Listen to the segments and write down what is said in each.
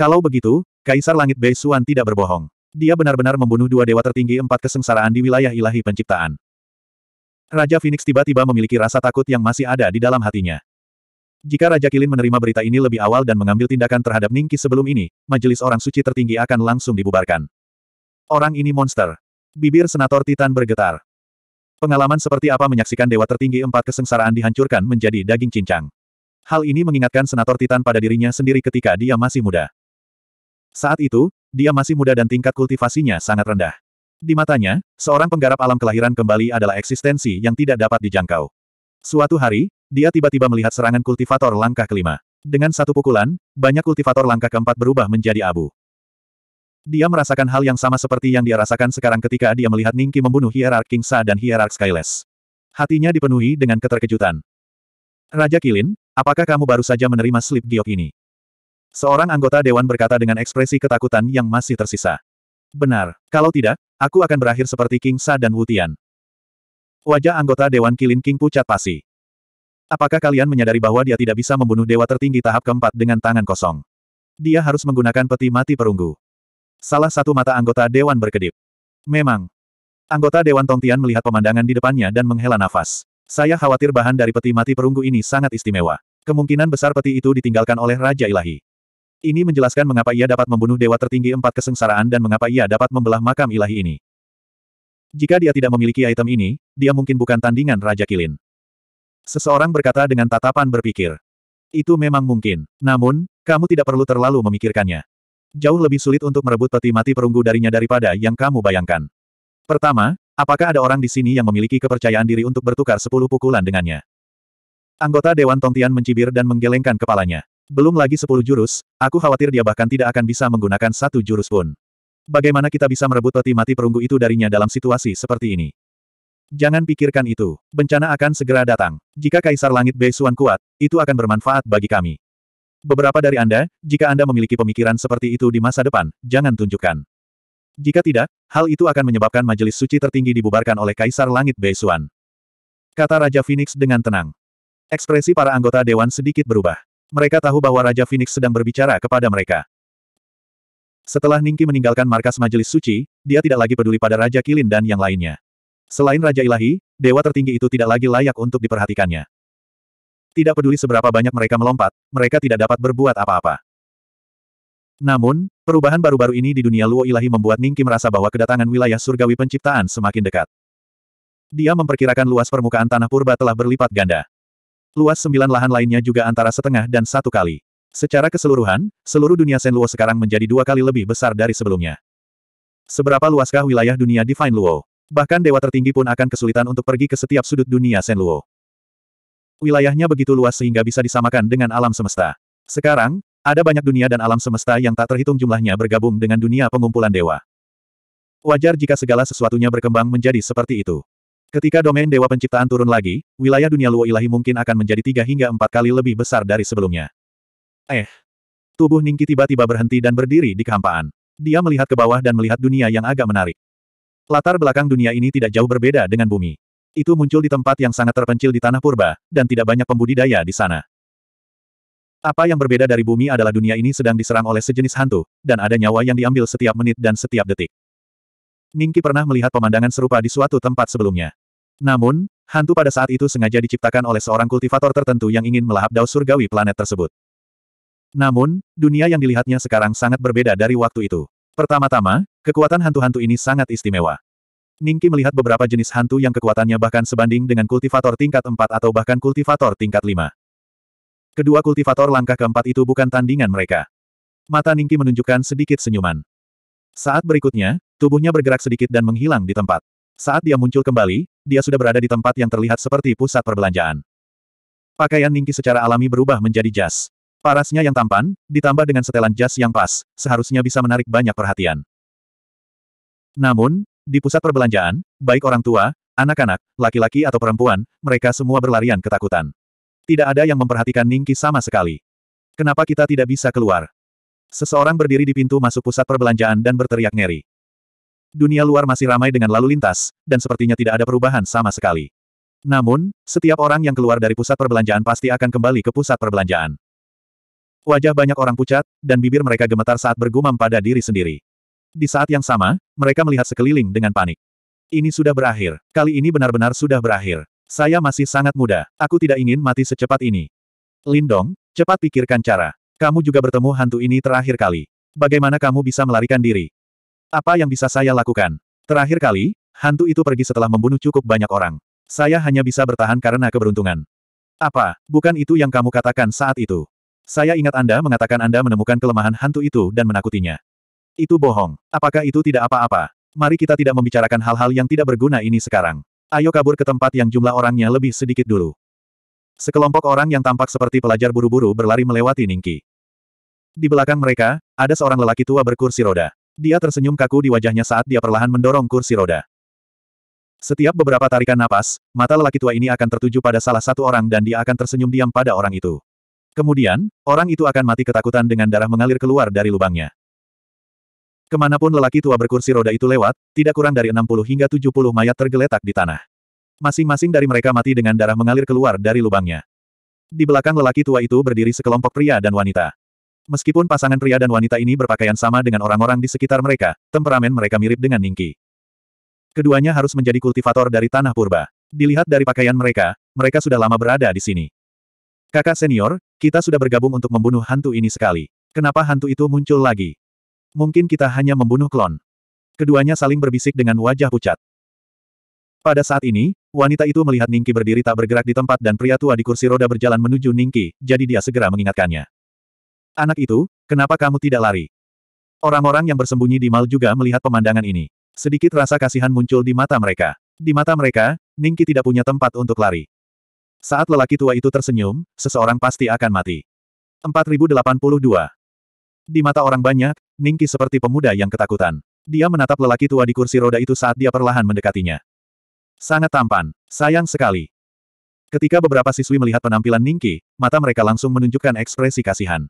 Kalau begitu, Kaisar Langit Bei Xuan tidak berbohong. Dia benar-benar membunuh dua dewa tertinggi empat kesengsaraan di wilayah ilahi penciptaan. Raja Phoenix tiba-tiba memiliki rasa takut yang masih ada di dalam hatinya. Jika Raja Kilin menerima berita ini lebih awal dan mengambil tindakan terhadap Ningki sebelum ini, majelis orang suci tertinggi akan langsung dibubarkan. Orang ini monster. Bibir Senator Titan bergetar. Pengalaman seperti apa menyaksikan dewa tertinggi empat kesengsaraan dihancurkan menjadi daging cincang. Hal ini mengingatkan Senator Titan pada dirinya sendiri ketika dia masih muda. Saat itu, dia masih muda dan tingkat kultivasinya sangat rendah. Di matanya, seorang penggarap alam kelahiran kembali adalah eksistensi yang tidak dapat dijangkau. Suatu hari, dia tiba-tiba melihat serangan kultivator langkah kelima. Dengan satu pukulan, banyak kultivator langkah keempat berubah menjadi abu. Dia merasakan hal yang sama seperti yang dia rasakan sekarang ketika dia melihat Ningki membunuh Hierarch Kingsa dan Hierarch Skyless. Hatinya dipenuhi dengan keterkejutan. Raja Kilin, apakah kamu baru saja menerima slip giok ini? Seorang anggota dewan berkata dengan ekspresi ketakutan yang masih tersisa. Benar, kalau tidak, aku akan berakhir seperti King Sa dan Wutian. Wajah anggota dewan Kilin King pucat pasi. Apakah kalian menyadari bahwa dia tidak bisa membunuh dewa tertinggi tahap keempat dengan tangan kosong? Dia harus menggunakan peti mati perunggu. Salah satu mata anggota dewan berkedip. Memang. Anggota dewan Tongtian melihat pemandangan di depannya dan menghela nafas. Saya khawatir bahan dari peti mati perunggu ini sangat istimewa. Kemungkinan besar peti itu ditinggalkan oleh Raja Ilahi. Ini menjelaskan mengapa ia dapat membunuh dewa tertinggi empat kesengsaraan dan mengapa ia dapat membelah makam ilahi ini. Jika dia tidak memiliki item ini, dia mungkin bukan tandingan Raja Kilin. Seseorang berkata dengan tatapan berpikir. Itu memang mungkin. Namun, kamu tidak perlu terlalu memikirkannya. Jauh lebih sulit untuk merebut peti mati perunggu darinya daripada yang kamu bayangkan. Pertama, apakah ada orang di sini yang memiliki kepercayaan diri untuk bertukar sepuluh pukulan dengannya? Anggota Dewan Tongtian mencibir dan menggelengkan kepalanya. Belum lagi sepuluh jurus, aku khawatir dia bahkan tidak akan bisa menggunakan satu jurus pun. Bagaimana kita bisa merebut peti mati perunggu itu darinya dalam situasi seperti ini? Jangan pikirkan itu. Bencana akan segera datang. Jika Kaisar Langit Beisuan kuat, itu akan bermanfaat bagi kami. Beberapa dari Anda, jika Anda memiliki pemikiran seperti itu di masa depan, jangan tunjukkan. Jika tidak, hal itu akan menyebabkan majelis suci tertinggi dibubarkan oleh Kaisar Langit Beisuan. Kata Raja Phoenix dengan tenang. Ekspresi para anggota Dewan sedikit berubah. Mereka tahu bahwa Raja Phoenix sedang berbicara kepada mereka. Setelah Ningki meninggalkan markas majelis suci, dia tidak lagi peduli pada Raja Kilin dan yang lainnya. Selain Raja Ilahi, dewa tertinggi itu tidak lagi layak untuk diperhatikannya. Tidak peduli seberapa banyak mereka melompat, mereka tidak dapat berbuat apa-apa. Namun, perubahan baru-baru ini di dunia Luo Ilahi membuat Ningki merasa bahwa kedatangan wilayah surgawi penciptaan semakin dekat. Dia memperkirakan luas permukaan tanah purba telah berlipat ganda. Luas sembilan lahan lainnya juga antara setengah dan satu kali. Secara keseluruhan, seluruh dunia Sen Luo sekarang menjadi dua kali lebih besar dari sebelumnya. Seberapa luaskah wilayah dunia Divine Luo? Bahkan dewa tertinggi pun akan kesulitan untuk pergi ke setiap sudut dunia Sen Luo. Wilayahnya begitu luas sehingga bisa disamakan dengan alam semesta. Sekarang, ada banyak dunia dan alam semesta yang tak terhitung jumlahnya bergabung dengan dunia pengumpulan dewa. Wajar jika segala sesuatunya berkembang menjadi seperti itu. Ketika domain Dewa Penciptaan turun lagi, wilayah dunia Luo Ilahi mungkin akan menjadi tiga hingga empat kali lebih besar dari sebelumnya. Eh. Tubuh Ningki tiba-tiba berhenti dan berdiri di kehampaan. Dia melihat ke bawah dan melihat dunia yang agak menarik. Latar belakang dunia ini tidak jauh berbeda dengan bumi. Itu muncul di tempat yang sangat terpencil di tanah purba, dan tidak banyak pembudidaya di sana. Apa yang berbeda dari bumi adalah dunia ini sedang diserang oleh sejenis hantu, dan ada nyawa yang diambil setiap menit dan setiap detik. Ningki pernah melihat pemandangan serupa di suatu tempat sebelumnya. Namun, hantu pada saat itu sengaja diciptakan oleh seorang kultivator tertentu yang ingin melahap daus surgawi planet tersebut. Namun, dunia yang dilihatnya sekarang sangat berbeda dari waktu itu. Pertama-tama, kekuatan hantu-hantu ini sangat istimewa. Ningki melihat beberapa jenis hantu yang kekuatannya bahkan sebanding dengan kultivator tingkat 4 atau bahkan kultivator tingkat 5. Kedua kultivator langkah keempat itu bukan tandingan mereka. Mata Ningki menunjukkan sedikit senyuman. Saat berikutnya, tubuhnya bergerak sedikit dan menghilang di tempat. Saat dia muncul kembali, dia sudah berada di tempat yang terlihat seperti pusat perbelanjaan. Pakaian Ningki secara alami berubah menjadi jas. Parasnya yang tampan, ditambah dengan setelan jas yang pas, seharusnya bisa menarik banyak perhatian. Namun, di pusat perbelanjaan, baik orang tua, anak-anak, laki-laki atau perempuan, mereka semua berlarian ketakutan. Tidak ada yang memperhatikan Ningki sama sekali. Kenapa kita tidak bisa keluar? Seseorang berdiri di pintu masuk pusat perbelanjaan dan berteriak ngeri. Dunia luar masih ramai dengan lalu lintas, dan sepertinya tidak ada perubahan sama sekali. Namun, setiap orang yang keluar dari pusat perbelanjaan pasti akan kembali ke pusat perbelanjaan. Wajah banyak orang pucat, dan bibir mereka gemetar saat bergumam pada diri sendiri. Di saat yang sama, mereka melihat sekeliling dengan panik. Ini sudah berakhir. Kali ini benar-benar sudah berakhir. Saya masih sangat muda. Aku tidak ingin mati secepat ini. Lindong, cepat pikirkan cara. Kamu juga bertemu hantu ini terakhir kali. Bagaimana kamu bisa melarikan diri? Apa yang bisa saya lakukan? Terakhir kali, hantu itu pergi setelah membunuh cukup banyak orang. Saya hanya bisa bertahan karena keberuntungan. Apa, bukan itu yang kamu katakan saat itu? Saya ingat Anda mengatakan Anda menemukan kelemahan hantu itu dan menakutinya. Itu bohong. Apakah itu tidak apa-apa? Mari kita tidak membicarakan hal-hal yang tidak berguna ini sekarang. Ayo kabur ke tempat yang jumlah orangnya lebih sedikit dulu. Sekelompok orang yang tampak seperti pelajar buru-buru berlari melewati Ningki. Di belakang mereka, ada seorang lelaki tua berkursi roda. Dia tersenyum kaku di wajahnya saat dia perlahan mendorong kursi roda. Setiap beberapa tarikan napas, mata lelaki tua ini akan tertuju pada salah satu orang dan dia akan tersenyum diam pada orang itu. Kemudian, orang itu akan mati ketakutan dengan darah mengalir keluar dari lubangnya. Kemanapun lelaki tua berkursi roda itu lewat, tidak kurang dari 60 hingga 70 mayat tergeletak di tanah. Masing-masing dari mereka mati dengan darah mengalir keluar dari lubangnya. Di belakang lelaki tua itu berdiri sekelompok pria dan wanita. Meskipun pasangan pria dan wanita ini berpakaian sama dengan orang-orang di sekitar mereka, temperamen mereka mirip dengan Ningki. Keduanya harus menjadi kultivator dari tanah purba. Dilihat dari pakaian mereka, mereka sudah lama berada di sini. Kakak senior, kita sudah bergabung untuk membunuh hantu ini sekali. Kenapa hantu itu muncul lagi? Mungkin kita hanya membunuh klon. Keduanya saling berbisik dengan wajah pucat. Pada saat ini, wanita itu melihat Ningki berdiri tak bergerak di tempat dan pria tua di kursi roda berjalan menuju Ningki, jadi dia segera mengingatkannya. Anak itu, kenapa kamu tidak lari? Orang-orang yang bersembunyi di mal juga melihat pemandangan ini. Sedikit rasa kasihan muncul di mata mereka. Di mata mereka, Ningki tidak punya tempat untuk lari. Saat lelaki tua itu tersenyum, seseorang pasti akan mati. 4082 Di mata orang banyak, Ningki seperti pemuda yang ketakutan. Dia menatap lelaki tua di kursi roda itu saat dia perlahan mendekatinya. Sangat tampan. Sayang sekali. Ketika beberapa siswi melihat penampilan Ningki, mata mereka langsung menunjukkan ekspresi kasihan.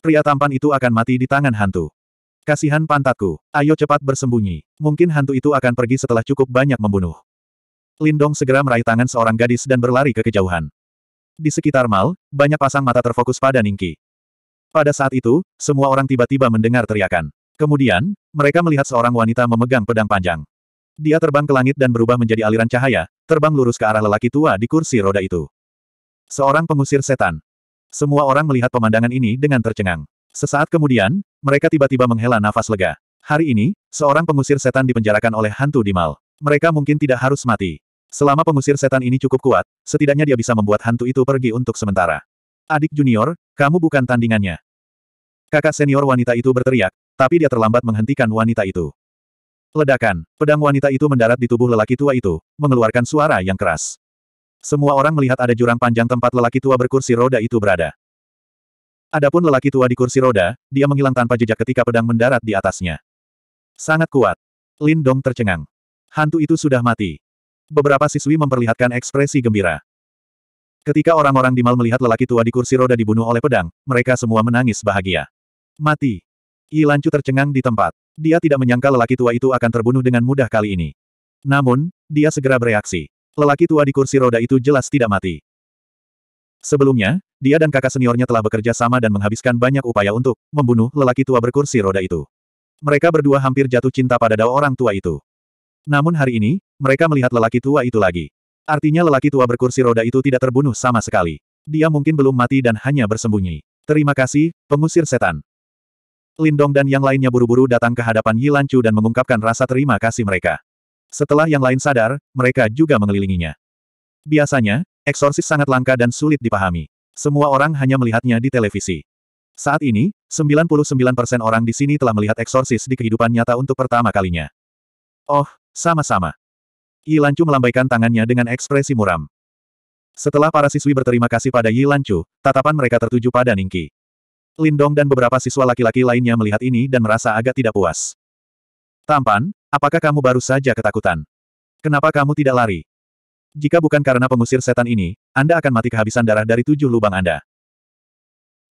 Pria tampan itu akan mati di tangan hantu. Kasihan pantatku. Ayo cepat bersembunyi. Mungkin hantu itu akan pergi setelah cukup banyak membunuh. Lindong segera meraih tangan seorang gadis dan berlari ke kejauhan. Di sekitar mal, banyak pasang mata terfokus pada Ningki. Pada saat itu, semua orang tiba-tiba mendengar teriakan. Kemudian, mereka melihat seorang wanita memegang pedang panjang. Dia terbang ke langit dan berubah menjadi aliran cahaya, terbang lurus ke arah lelaki tua di kursi roda itu. Seorang pengusir setan. Semua orang melihat pemandangan ini dengan tercengang. Sesaat kemudian, mereka tiba-tiba menghela nafas lega. Hari ini, seorang pengusir setan dipenjarakan oleh hantu di mal. Mereka mungkin tidak harus mati. Selama pengusir setan ini cukup kuat, setidaknya dia bisa membuat hantu itu pergi untuk sementara. Adik junior, kamu bukan tandingannya. Kakak senior wanita itu berteriak, tapi dia terlambat menghentikan wanita itu. Ledakan, pedang wanita itu mendarat di tubuh lelaki tua itu, mengeluarkan suara yang keras. Semua orang melihat ada jurang panjang tempat lelaki tua berkursi roda itu berada. Adapun lelaki tua di kursi roda, dia menghilang tanpa jejak ketika pedang mendarat di atasnya. Sangat kuat. Lin Dong tercengang. Hantu itu sudah mati. Beberapa siswi memperlihatkan ekspresi gembira. Ketika orang-orang di mal melihat lelaki tua di kursi roda dibunuh oleh pedang, mereka semua menangis bahagia. Mati. Yi Lancu tercengang di tempat. Dia tidak menyangka lelaki tua itu akan terbunuh dengan mudah kali ini. Namun, dia segera bereaksi. Lelaki tua di kursi roda itu jelas tidak mati. Sebelumnya, dia dan kakak seniornya telah bekerja sama dan menghabiskan banyak upaya untuk membunuh lelaki tua berkursi roda itu. Mereka berdua hampir jatuh cinta pada dao orang tua itu. Namun hari ini, mereka melihat lelaki tua itu lagi. Artinya lelaki tua berkursi roda itu tidak terbunuh sama sekali. Dia mungkin belum mati dan hanya bersembunyi. Terima kasih, pengusir setan. Lindong dan yang lainnya buru-buru datang ke hadapan Yilancu dan mengungkapkan rasa terima kasih mereka. Setelah yang lain sadar, mereka juga mengelilinginya. Biasanya, eksorsis sangat langka dan sulit dipahami. Semua orang hanya melihatnya di televisi. Saat ini, 99% orang di sini telah melihat eksorsis di kehidupan nyata untuk pertama kalinya. Oh, sama-sama. Yi Lancu melambaikan tangannya dengan ekspresi muram. Setelah para siswi berterima kasih pada Yi Lancu, tatapan mereka tertuju pada Ningki. Lindong dan beberapa siswa laki-laki lainnya melihat ini dan merasa agak tidak puas. Tampan, Apakah kamu baru saja ketakutan? Kenapa kamu tidak lari? Jika bukan karena pengusir setan ini, Anda akan mati kehabisan darah dari tujuh lubang Anda.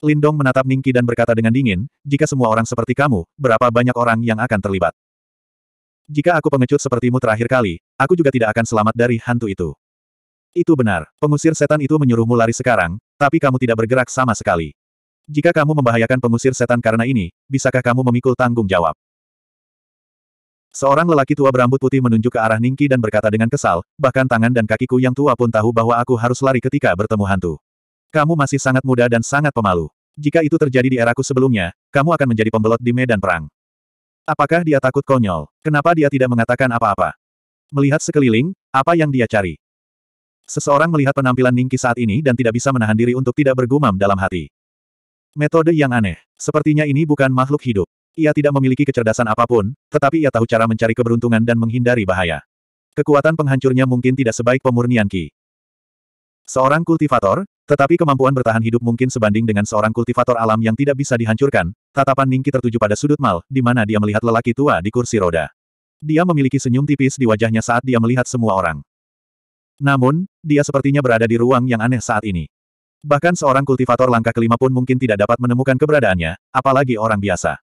Lindong menatap Ningki dan berkata dengan dingin, jika semua orang seperti kamu, berapa banyak orang yang akan terlibat? Jika aku pengecut sepertimu terakhir kali, aku juga tidak akan selamat dari hantu itu. Itu benar, pengusir setan itu menyuruhmu lari sekarang, tapi kamu tidak bergerak sama sekali. Jika kamu membahayakan pengusir setan karena ini, bisakah kamu memikul tanggung jawab? Seorang lelaki tua berambut putih menunjuk ke arah Ningki dan berkata dengan kesal, bahkan tangan dan kakiku yang tua pun tahu bahwa aku harus lari ketika bertemu hantu. Kamu masih sangat muda dan sangat pemalu. Jika itu terjadi di eraku sebelumnya, kamu akan menjadi pembelot di medan perang. Apakah dia takut konyol? Kenapa dia tidak mengatakan apa-apa? Melihat sekeliling, apa yang dia cari? Seseorang melihat penampilan Ningki saat ini dan tidak bisa menahan diri untuk tidak bergumam dalam hati. Metode yang aneh. Sepertinya ini bukan makhluk hidup. Ia tidak memiliki kecerdasan apapun, tetapi ia tahu cara mencari keberuntungan dan menghindari bahaya. Kekuatan penghancurnya mungkin tidak sebaik pemurnian Ki. Seorang kultivator, tetapi kemampuan bertahan hidup mungkin sebanding dengan seorang kultivator alam yang tidak bisa dihancurkan, tatapan Ningki tertuju pada sudut mal, di mana dia melihat lelaki tua di kursi roda. Dia memiliki senyum tipis di wajahnya saat dia melihat semua orang. Namun, dia sepertinya berada di ruang yang aneh saat ini. Bahkan seorang kultivator langkah kelima pun mungkin tidak dapat menemukan keberadaannya, apalagi orang biasa.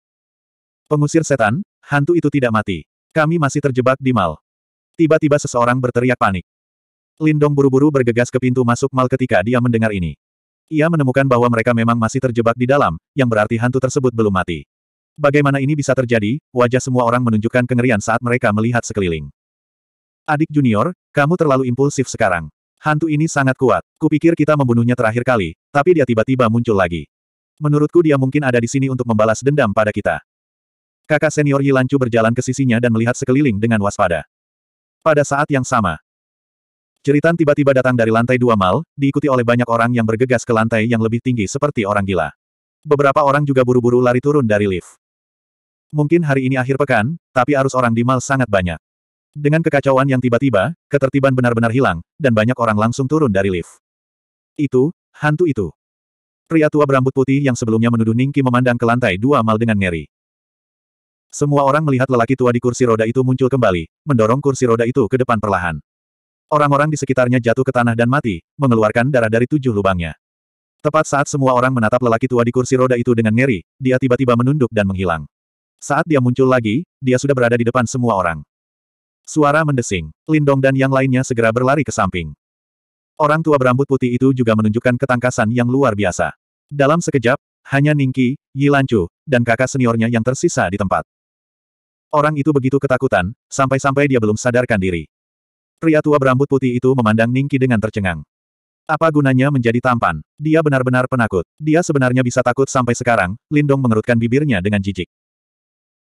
Pengusir setan, hantu itu tidak mati. Kami masih terjebak di mal. Tiba-tiba seseorang berteriak panik. Lindong buru-buru bergegas ke pintu masuk mal ketika dia mendengar ini. Ia menemukan bahwa mereka memang masih terjebak di dalam, yang berarti hantu tersebut belum mati. Bagaimana ini bisa terjadi? Wajah semua orang menunjukkan kengerian saat mereka melihat sekeliling. Adik junior, kamu terlalu impulsif sekarang. Hantu ini sangat kuat. Kupikir kita membunuhnya terakhir kali, tapi dia tiba-tiba muncul lagi. Menurutku dia mungkin ada di sini untuk membalas dendam pada kita. Kakak senior Yilancu berjalan ke sisinya dan melihat sekeliling dengan waspada. Pada saat yang sama, jeritan tiba-tiba datang dari lantai dua mal, diikuti oleh banyak orang yang bergegas ke lantai yang lebih tinggi seperti orang gila. Beberapa orang juga buru-buru lari turun dari lift. Mungkin hari ini akhir pekan, tapi arus orang di mal sangat banyak. Dengan kekacauan yang tiba-tiba, ketertiban benar-benar hilang, dan banyak orang langsung turun dari lift. Itu, hantu itu. Pria tua berambut putih yang sebelumnya menuduh Ningki memandang ke lantai dua mal dengan ngeri. Semua orang melihat lelaki tua di kursi roda itu muncul kembali, mendorong kursi roda itu ke depan perlahan. Orang-orang di sekitarnya jatuh ke tanah dan mati, mengeluarkan darah dari tujuh lubangnya. Tepat saat semua orang menatap lelaki tua di kursi roda itu dengan ngeri, dia tiba-tiba menunduk dan menghilang. Saat dia muncul lagi, dia sudah berada di depan semua orang. Suara mendesing, Lindong dan yang lainnya segera berlari ke samping. Orang tua berambut putih itu juga menunjukkan ketangkasan yang luar biasa. Dalam sekejap, hanya Ningki, Yilancu, dan kakak seniornya yang tersisa di tempat. Orang itu begitu ketakutan, sampai-sampai dia belum sadarkan diri. Pria tua berambut putih itu memandang Ningki dengan tercengang. Apa gunanya menjadi tampan? Dia benar-benar penakut. Dia sebenarnya bisa takut sampai sekarang, Lindong mengerutkan bibirnya dengan jijik.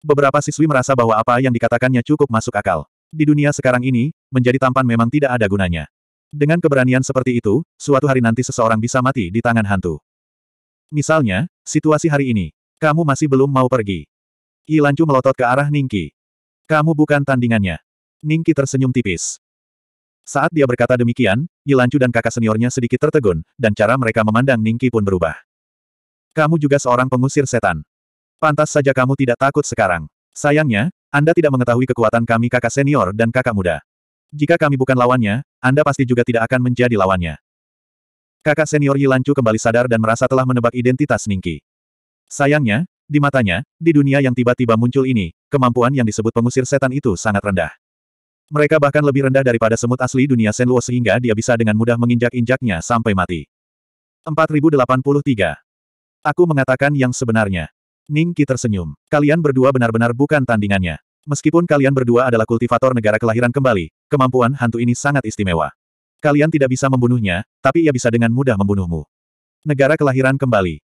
Beberapa siswi merasa bahwa apa yang dikatakannya cukup masuk akal. Di dunia sekarang ini, menjadi tampan memang tidak ada gunanya. Dengan keberanian seperti itu, suatu hari nanti seseorang bisa mati di tangan hantu. Misalnya, situasi hari ini. Kamu masih belum mau pergi. Yi Lanchu melotot ke arah Ningki. Kamu bukan tandingannya. Ningki tersenyum tipis. Saat dia berkata demikian, Yi Lanchu dan kakak seniornya sedikit tertegun, dan cara mereka memandang Ningki pun berubah. Kamu juga seorang pengusir setan. Pantas saja kamu tidak takut sekarang. Sayangnya, Anda tidak mengetahui kekuatan kami kakak senior dan kakak muda. Jika kami bukan lawannya, Anda pasti juga tidak akan menjadi lawannya. Kakak senior Yi Lanchu kembali sadar dan merasa telah menebak identitas Ningki. Sayangnya, di matanya, di dunia yang tiba-tiba muncul ini, kemampuan yang disebut pengusir setan itu sangat rendah. Mereka bahkan lebih rendah daripada semut asli dunia Senluo sehingga dia bisa dengan mudah menginjak-injaknya sampai mati. 4083. Aku mengatakan yang sebenarnya. Ning Qi tersenyum. Kalian berdua benar-benar bukan tandingannya. Meskipun kalian berdua adalah kultivator negara kelahiran kembali, kemampuan hantu ini sangat istimewa. Kalian tidak bisa membunuhnya, tapi ia bisa dengan mudah membunuhmu. Negara kelahiran kembali.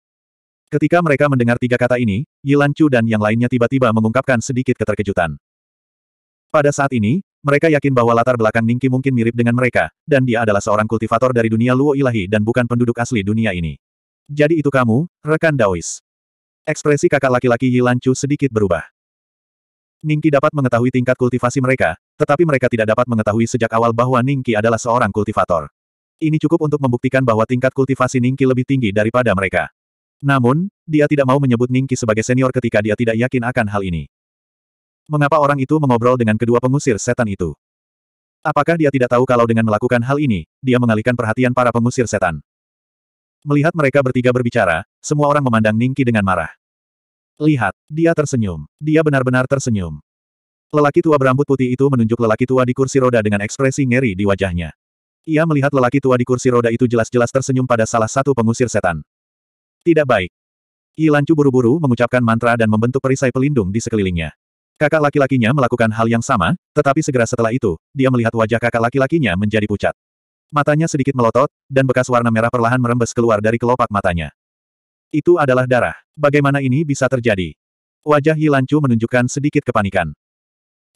Ketika mereka mendengar tiga kata ini, Yilan Chu dan yang lainnya tiba-tiba mengungkapkan sedikit keterkejutan. Pada saat ini, mereka yakin bahwa latar belakang Ningki mungkin mirip dengan mereka, dan dia adalah seorang kultivator dari dunia Luo Ilahi dan bukan penduduk asli dunia ini. Jadi itu kamu, rekan Daois. Ekspresi kakak laki-laki Yilan Chu sedikit berubah. Ningki dapat mengetahui tingkat kultivasi mereka, tetapi mereka tidak dapat mengetahui sejak awal bahwa Ningki adalah seorang kultivator. Ini cukup untuk membuktikan bahwa tingkat kultivasi Ningki lebih tinggi daripada mereka. Namun, dia tidak mau menyebut Ningki sebagai senior ketika dia tidak yakin akan hal ini. Mengapa orang itu mengobrol dengan kedua pengusir setan itu? Apakah dia tidak tahu kalau dengan melakukan hal ini, dia mengalihkan perhatian para pengusir setan? Melihat mereka bertiga berbicara, semua orang memandang Ningki dengan marah. Lihat, dia tersenyum. Dia benar-benar tersenyum. Lelaki tua berambut putih itu menunjuk lelaki tua di kursi roda dengan ekspresi ngeri di wajahnya. Ia melihat lelaki tua di kursi roda itu jelas-jelas tersenyum pada salah satu pengusir setan. Tidak baik. Ilancu buru-buru mengucapkan mantra dan membentuk perisai pelindung di sekelilingnya. Kakak laki-lakinya melakukan hal yang sama, tetapi segera setelah itu, dia melihat wajah kakak laki-lakinya menjadi pucat. Matanya sedikit melotot, dan bekas warna merah perlahan merembes keluar dari kelopak matanya. Itu adalah darah. Bagaimana ini bisa terjadi? Wajah Yilancu menunjukkan sedikit kepanikan.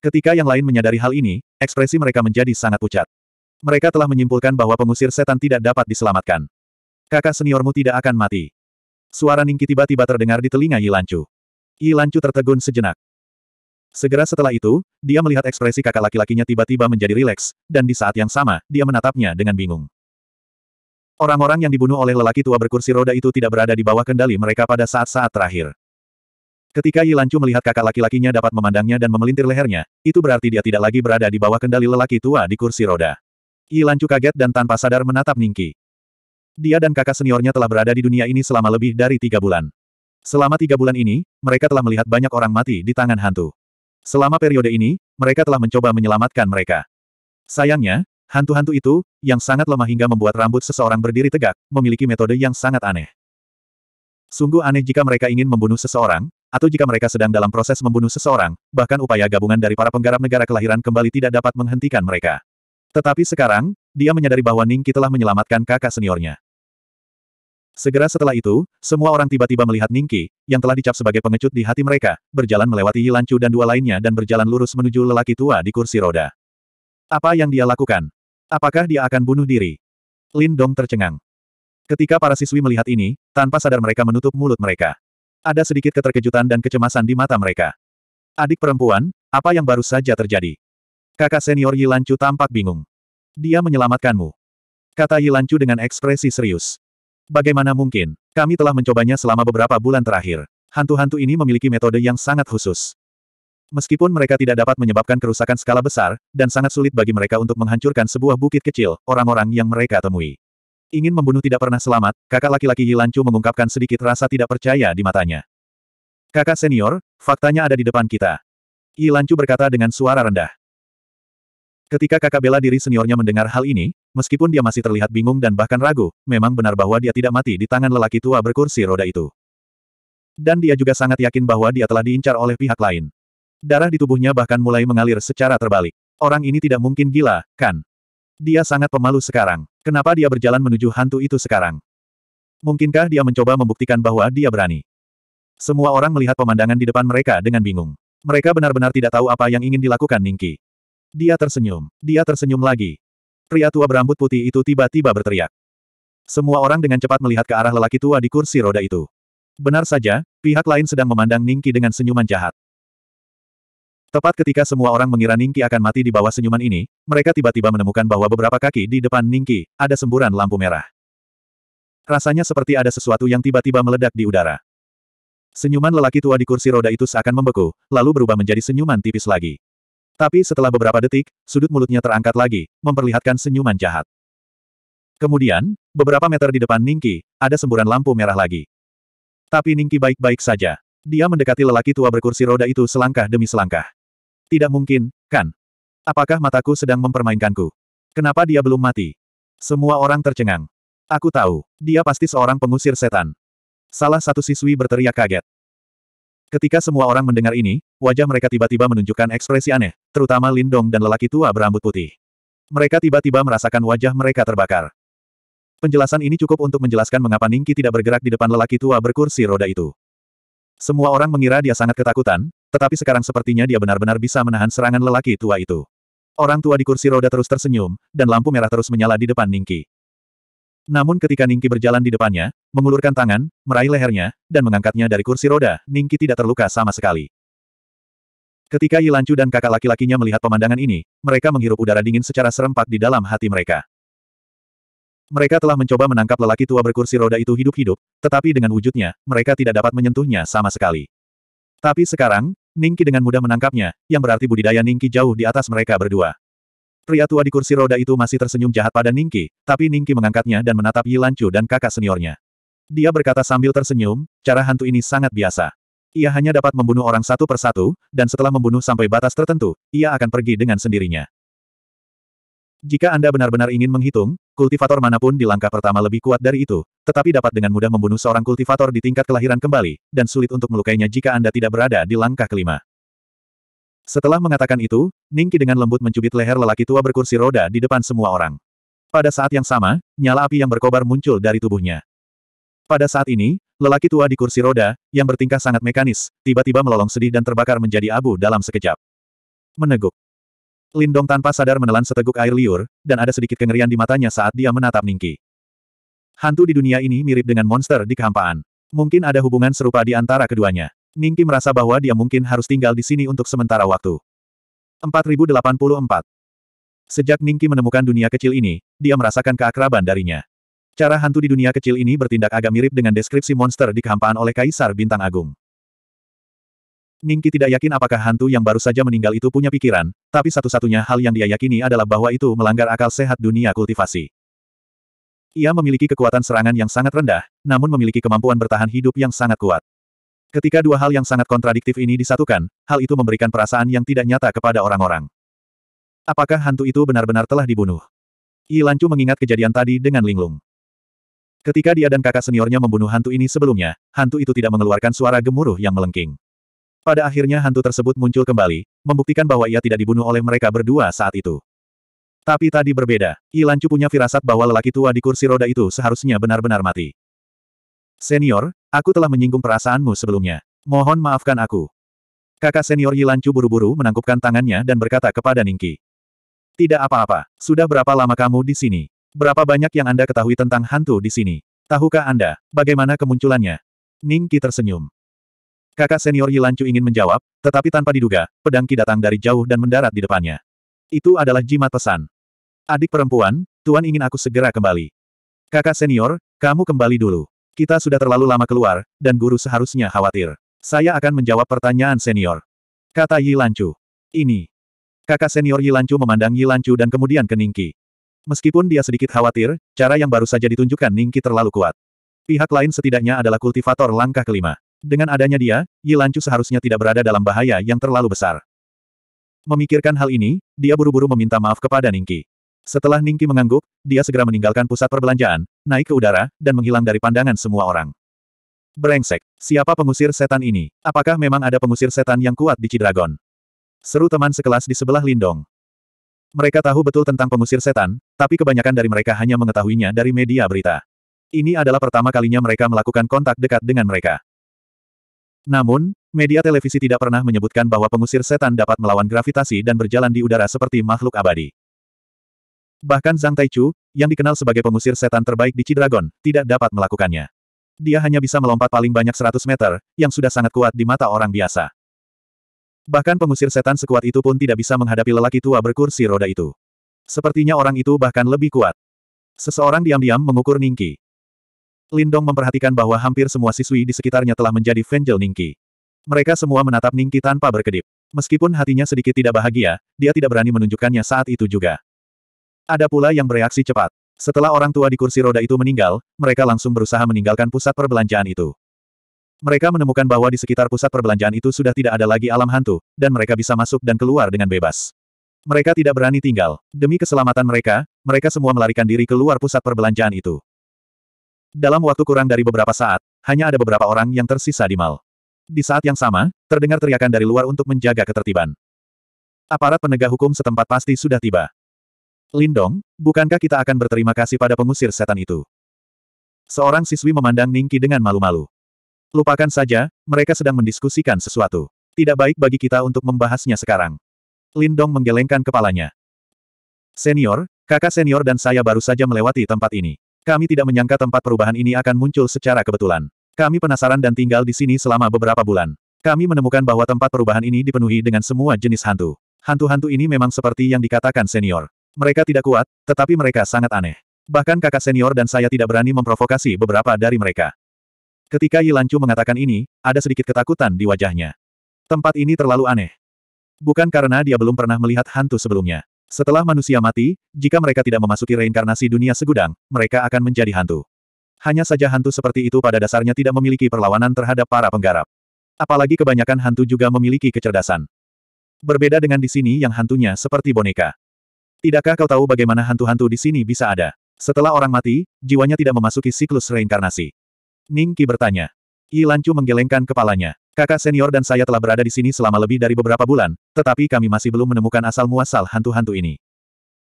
Ketika yang lain menyadari hal ini, ekspresi mereka menjadi sangat pucat. Mereka telah menyimpulkan bahwa pengusir setan tidak dapat diselamatkan. Kakak seniormu tidak akan mati. Suara Ningki tiba-tiba terdengar di telinga Yilancu. Yilancu tertegun sejenak. Segera setelah itu, dia melihat ekspresi kakak laki-lakinya tiba-tiba menjadi rileks, dan di saat yang sama, dia menatapnya dengan bingung. Orang-orang yang dibunuh oleh lelaki tua berkursi roda itu tidak berada di bawah kendali mereka pada saat-saat terakhir. Ketika Yilancu melihat kakak laki-lakinya dapat memandangnya dan memelintir lehernya, itu berarti dia tidak lagi berada di bawah kendali lelaki tua di kursi roda. Yilancu kaget dan tanpa sadar menatap Ningki dia dan kakak seniornya telah berada di dunia ini selama lebih dari tiga bulan. Selama tiga bulan ini, mereka telah melihat banyak orang mati di tangan hantu. Selama periode ini, mereka telah mencoba menyelamatkan mereka. Sayangnya, hantu-hantu itu, yang sangat lemah hingga membuat rambut seseorang berdiri tegak, memiliki metode yang sangat aneh. Sungguh aneh jika mereka ingin membunuh seseorang, atau jika mereka sedang dalam proses membunuh seseorang, bahkan upaya gabungan dari para penggarap negara kelahiran kembali tidak dapat menghentikan mereka. Tetapi sekarang, dia menyadari bahwa Ningki telah menyelamatkan kakak seniornya. Segera setelah itu, semua orang tiba-tiba melihat Ningki, yang telah dicap sebagai pengecut di hati mereka, berjalan melewati Yilancu dan dua lainnya dan berjalan lurus menuju lelaki tua di kursi roda. Apa yang dia lakukan? Apakah dia akan bunuh diri? Lin Dong tercengang. Ketika para siswi melihat ini, tanpa sadar mereka menutup mulut mereka. Ada sedikit keterkejutan dan kecemasan di mata mereka. Adik perempuan, apa yang baru saja terjadi? Kakak senior Yilancu tampak bingung. Dia menyelamatkanmu. Kata Yilancu dengan ekspresi serius. Bagaimana mungkin? Kami telah mencobanya selama beberapa bulan terakhir. Hantu-hantu ini memiliki metode yang sangat khusus. Meskipun mereka tidak dapat menyebabkan kerusakan skala besar, dan sangat sulit bagi mereka untuk menghancurkan sebuah bukit kecil, orang-orang yang mereka temui. Ingin membunuh tidak pernah selamat, kakak laki-laki Yilancu mengungkapkan sedikit rasa tidak percaya di matanya. Kakak senior, faktanya ada di depan kita. Yilancu berkata dengan suara rendah. Ketika kakak bela diri seniornya mendengar hal ini, meskipun dia masih terlihat bingung dan bahkan ragu, memang benar bahwa dia tidak mati di tangan lelaki tua berkursi roda itu. Dan dia juga sangat yakin bahwa dia telah diincar oleh pihak lain. Darah di tubuhnya bahkan mulai mengalir secara terbalik. Orang ini tidak mungkin gila, kan? Dia sangat pemalu sekarang. Kenapa dia berjalan menuju hantu itu sekarang? Mungkinkah dia mencoba membuktikan bahwa dia berani? Semua orang melihat pemandangan di depan mereka dengan bingung. Mereka benar-benar tidak tahu apa yang ingin dilakukan Ningki. Dia tersenyum. Dia tersenyum lagi. Pria tua berambut putih itu tiba-tiba berteriak. Semua orang dengan cepat melihat ke arah lelaki tua di kursi roda itu. Benar saja, pihak lain sedang memandang Ningki dengan senyuman jahat. Tepat ketika semua orang mengira Ningki akan mati di bawah senyuman ini, mereka tiba-tiba menemukan bahwa beberapa kaki di depan Ningki, ada semburan lampu merah. Rasanya seperti ada sesuatu yang tiba-tiba meledak di udara. Senyuman lelaki tua di kursi roda itu seakan membeku, lalu berubah menjadi senyuman tipis lagi. Tapi setelah beberapa detik, sudut mulutnya terangkat lagi, memperlihatkan senyuman jahat. Kemudian, beberapa meter di depan Ningki, ada semburan lampu merah lagi. Tapi Ningki baik-baik saja. Dia mendekati lelaki tua berkursi roda itu selangkah demi selangkah. Tidak mungkin, kan? Apakah mataku sedang mempermainkanku? Kenapa dia belum mati? Semua orang tercengang. Aku tahu, dia pasti seorang pengusir setan. Salah satu siswi berteriak kaget. Ketika semua orang mendengar ini, wajah mereka tiba-tiba menunjukkan ekspresi aneh, terutama Lindong dan lelaki tua berambut putih. Mereka tiba-tiba merasakan wajah mereka terbakar. Penjelasan ini cukup untuk menjelaskan mengapa Ningki tidak bergerak di depan lelaki tua berkursi roda itu. Semua orang mengira dia sangat ketakutan, tetapi sekarang sepertinya dia benar-benar bisa menahan serangan lelaki tua itu. Orang tua di kursi roda terus tersenyum, dan lampu merah terus menyala di depan Ningki. Namun ketika Ningki berjalan di depannya, mengulurkan tangan, meraih lehernya, dan mengangkatnya dari kursi roda, Ningki tidak terluka sama sekali. Ketika Yilancu dan kakak laki-lakinya melihat pemandangan ini, mereka menghirup udara dingin secara serempak di dalam hati mereka. Mereka telah mencoba menangkap lelaki tua berkursi roda itu hidup-hidup, tetapi dengan wujudnya, mereka tidak dapat menyentuhnya sama sekali. Tapi sekarang, Ningki dengan mudah menangkapnya, yang berarti budidaya Ningki jauh di atas mereka berdua. Pria tua di kursi roda itu masih tersenyum jahat pada Ningki, tapi Ningki mengangkatnya dan menatap Yilancu dan kakak seniornya. Dia berkata sambil tersenyum, cara hantu ini sangat biasa. Ia hanya dapat membunuh orang satu persatu, dan setelah membunuh sampai batas tertentu, ia akan pergi dengan sendirinya. Jika Anda benar-benar ingin menghitung, kultivator manapun di langkah pertama lebih kuat dari itu, tetapi dapat dengan mudah membunuh seorang kultivator di tingkat kelahiran kembali, dan sulit untuk melukainya jika Anda tidak berada di langkah kelima. Setelah mengatakan itu, Ningki dengan lembut mencubit leher lelaki tua berkursi roda di depan semua orang. Pada saat yang sama, nyala api yang berkobar muncul dari tubuhnya. Pada saat ini, lelaki tua di kursi roda, yang bertingkah sangat mekanis, tiba-tiba melolong sedih dan terbakar menjadi abu dalam sekejap. Meneguk. Lindong tanpa sadar menelan seteguk air liur, dan ada sedikit kengerian di matanya saat dia menatap Ningki. Hantu di dunia ini mirip dengan monster di kehampaan. Mungkin ada hubungan serupa di antara keduanya. Ningki merasa bahwa dia mungkin harus tinggal di sini untuk sementara waktu. 4084 Sejak Ningki menemukan dunia kecil ini, dia merasakan keakraban darinya. Cara hantu di dunia kecil ini bertindak agak mirip dengan deskripsi monster di kehampaan oleh Kaisar Bintang Agung. Ningki tidak yakin apakah hantu yang baru saja meninggal itu punya pikiran, tapi satu-satunya hal yang dia yakini adalah bahwa itu melanggar akal sehat dunia kultivasi. Ia memiliki kekuatan serangan yang sangat rendah, namun memiliki kemampuan bertahan hidup yang sangat kuat. Ketika dua hal yang sangat kontradiktif ini disatukan, hal itu memberikan perasaan yang tidak nyata kepada orang-orang. Apakah hantu itu benar-benar telah dibunuh? Yi Lancu mengingat kejadian tadi dengan linglung. Ketika dia dan kakak seniornya membunuh hantu ini sebelumnya, hantu itu tidak mengeluarkan suara gemuruh yang melengking. Pada akhirnya hantu tersebut muncul kembali, membuktikan bahwa ia tidak dibunuh oleh mereka berdua saat itu. Tapi tadi berbeda, Ilancu punya firasat bahwa lelaki tua di kursi roda itu seharusnya benar-benar mati. Senior, aku telah menyinggung perasaanmu sebelumnya. Mohon maafkan aku. Kakak senior Ilancu buru-buru menangkupkan tangannya dan berkata kepada Ningki. Tidak apa-apa, sudah berapa lama kamu di sini? Berapa banyak yang Anda ketahui tentang hantu di sini? Tahukah Anda, bagaimana kemunculannya? Ning Qi tersenyum. Kakak senior Yi Yilancu ingin menjawab, tetapi tanpa diduga, pedang Qi datang dari jauh dan mendarat di depannya. Itu adalah jimat pesan. Adik perempuan, Tuan ingin aku segera kembali. Kakak senior, kamu kembali dulu. Kita sudah terlalu lama keluar, dan guru seharusnya khawatir. Saya akan menjawab pertanyaan senior. Kata Yi Yilancu. Ini. Kakak senior Yi Yilancu memandang Yi Yilancu dan kemudian ke Ningki. Meskipun dia sedikit khawatir, cara yang baru saja ditunjukkan Ningki terlalu kuat. Pihak lain setidaknya adalah kultivator langkah kelima. Dengan adanya dia, Yilancu seharusnya tidak berada dalam bahaya yang terlalu besar. Memikirkan hal ini, dia buru-buru meminta maaf kepada Ningki. Setelah Ningki mengangguk, dia segera meninggalkan pusat perbelanjaan, naik ke udara, dan menghilang dari pandangan semua orang. Berengsek, siapa pengusir setan ini? Apakah memang ada pengusir setan yang kuat di Cidragon? Seru teman sekelas di sebelah Lindong. Mereka tahu betul tentang pengusir setan, tapi kebanyakan dari mereka hanya mengetahuinya dari media berita. Ini adalah pertama kalinya mereka melakukan kontak dekat dengan mereka. Namun, media televisi tidak pernah menyebutkan bahwa pengusir setan dapat melawan gravitasi dan berjalan di udara seperti makhluk abadi. Bahkan Zhang Taichu, yang dikenal sebagai pengusir setan terbaik di Cidragon, tidak dapat melakukannya. Dia hanya bisa melompat paling banyak 100 meter, yang sudah sangat kuat di mata orang biasa. Bahkan pengusir setan sekuat itu pun tidak bisa menghadapi lelaki tua berkursi roda itu. Sepertinya orang itu bahkan lebih kuat. Seseorang diam-diam mengukur Ningki. Lindong memperhatikan bahwa hampir semua siswi di sekitarnya telah menjadi Vengel Ningki. Mereka semua menatap Ningki tanpa berkedip. Meskipun hatinya sedikit tidak bahagia, dia tidak berani menunjukkannya saat itu juga. Ada pula yang bereaksi cepat. Setelah orang tua di kursi roda itu meninggal, mereka langsung berusaha meninggalkan pusat perbelanjaan itu. Mereka menemukan bahwa di sekitar pusat perbelanjaan itu sudah tidak ada lagi alam hantu, dan mereka bisa masuk dan keluar dengan bebas. Mereka tidak berani tinggal. Demi keselamatan mereka, mereka semua melarikan diri keluar pusat perbelanjaan itu. Dalam waktu kurang dari beberapa saat, hanya ada beberapa orang yang tersisa di mal. Di saat yang sama, terdengar teriakan dari luar untuk menjaga ketertiban. Aparat penegak hukum setempat pasti sudah tiba. Lindong, bukankah kita akan berterima kasih pada pengusir setan itu? Seorang siswi memandang Ningki dengan malu-malu. Lupakan saja, mereka sedang mendiskusikan sesuatu. Tidak baik bagi kita untuk membahasnya sekarang. Lindong menggelengkan kepalanya. Senior, kakak senior dan saya baru saja melewati tempat ini. Kami tidak menyangka tempat perubahan ini akan muncul secara kebetulan. Kami penasaran dan tinggal di sini selama beberapa bulan. Kami menemukan bahwa tempat perubahan ini dipenuhi dengan semua jenis hantu. Hantu-hantu ini memang seperti yang dikatakan senior. Mereka tidak kuat, tetapi mereka sangat aneh. Bahkan kakak senior dan saya tidak berani memprovokasi beberapa dari mereka. Ketika Yilancu mengatakan ini, ada sedikit ketakutan di wajahnya. Tempat ini terlalu aneh. Bukan karena dia belum pernah melihat hantu sebelumnya. Setelah manusia mati, jika mereka tidak memasuki reinkarnasi dunia segudang, mereka akan menjadi hantu. Hanya saja hantu seperti itu pada dasarnya tidak memiliki perlawanan terhadap para penggarap. Apalagi kebanyakan hantu juga memiliki kecerdasan. Berbeda dengan di sini yang hantunya seperti boneka. Tidakkah kau tahu bagaimana hantu-hantu di sini bisa ada? Setelah orang mati, jiwanya tidak memasuki siklus reinkarnasi. Ning Qi bertanya. Yi Lanchu menggelengkan kepalanya. Kakak senior dan saya telah berada di sini selama lebih dari beberapa bulan, tetapi kami masih belum menemukan asal-muasal hantu-hantu ini.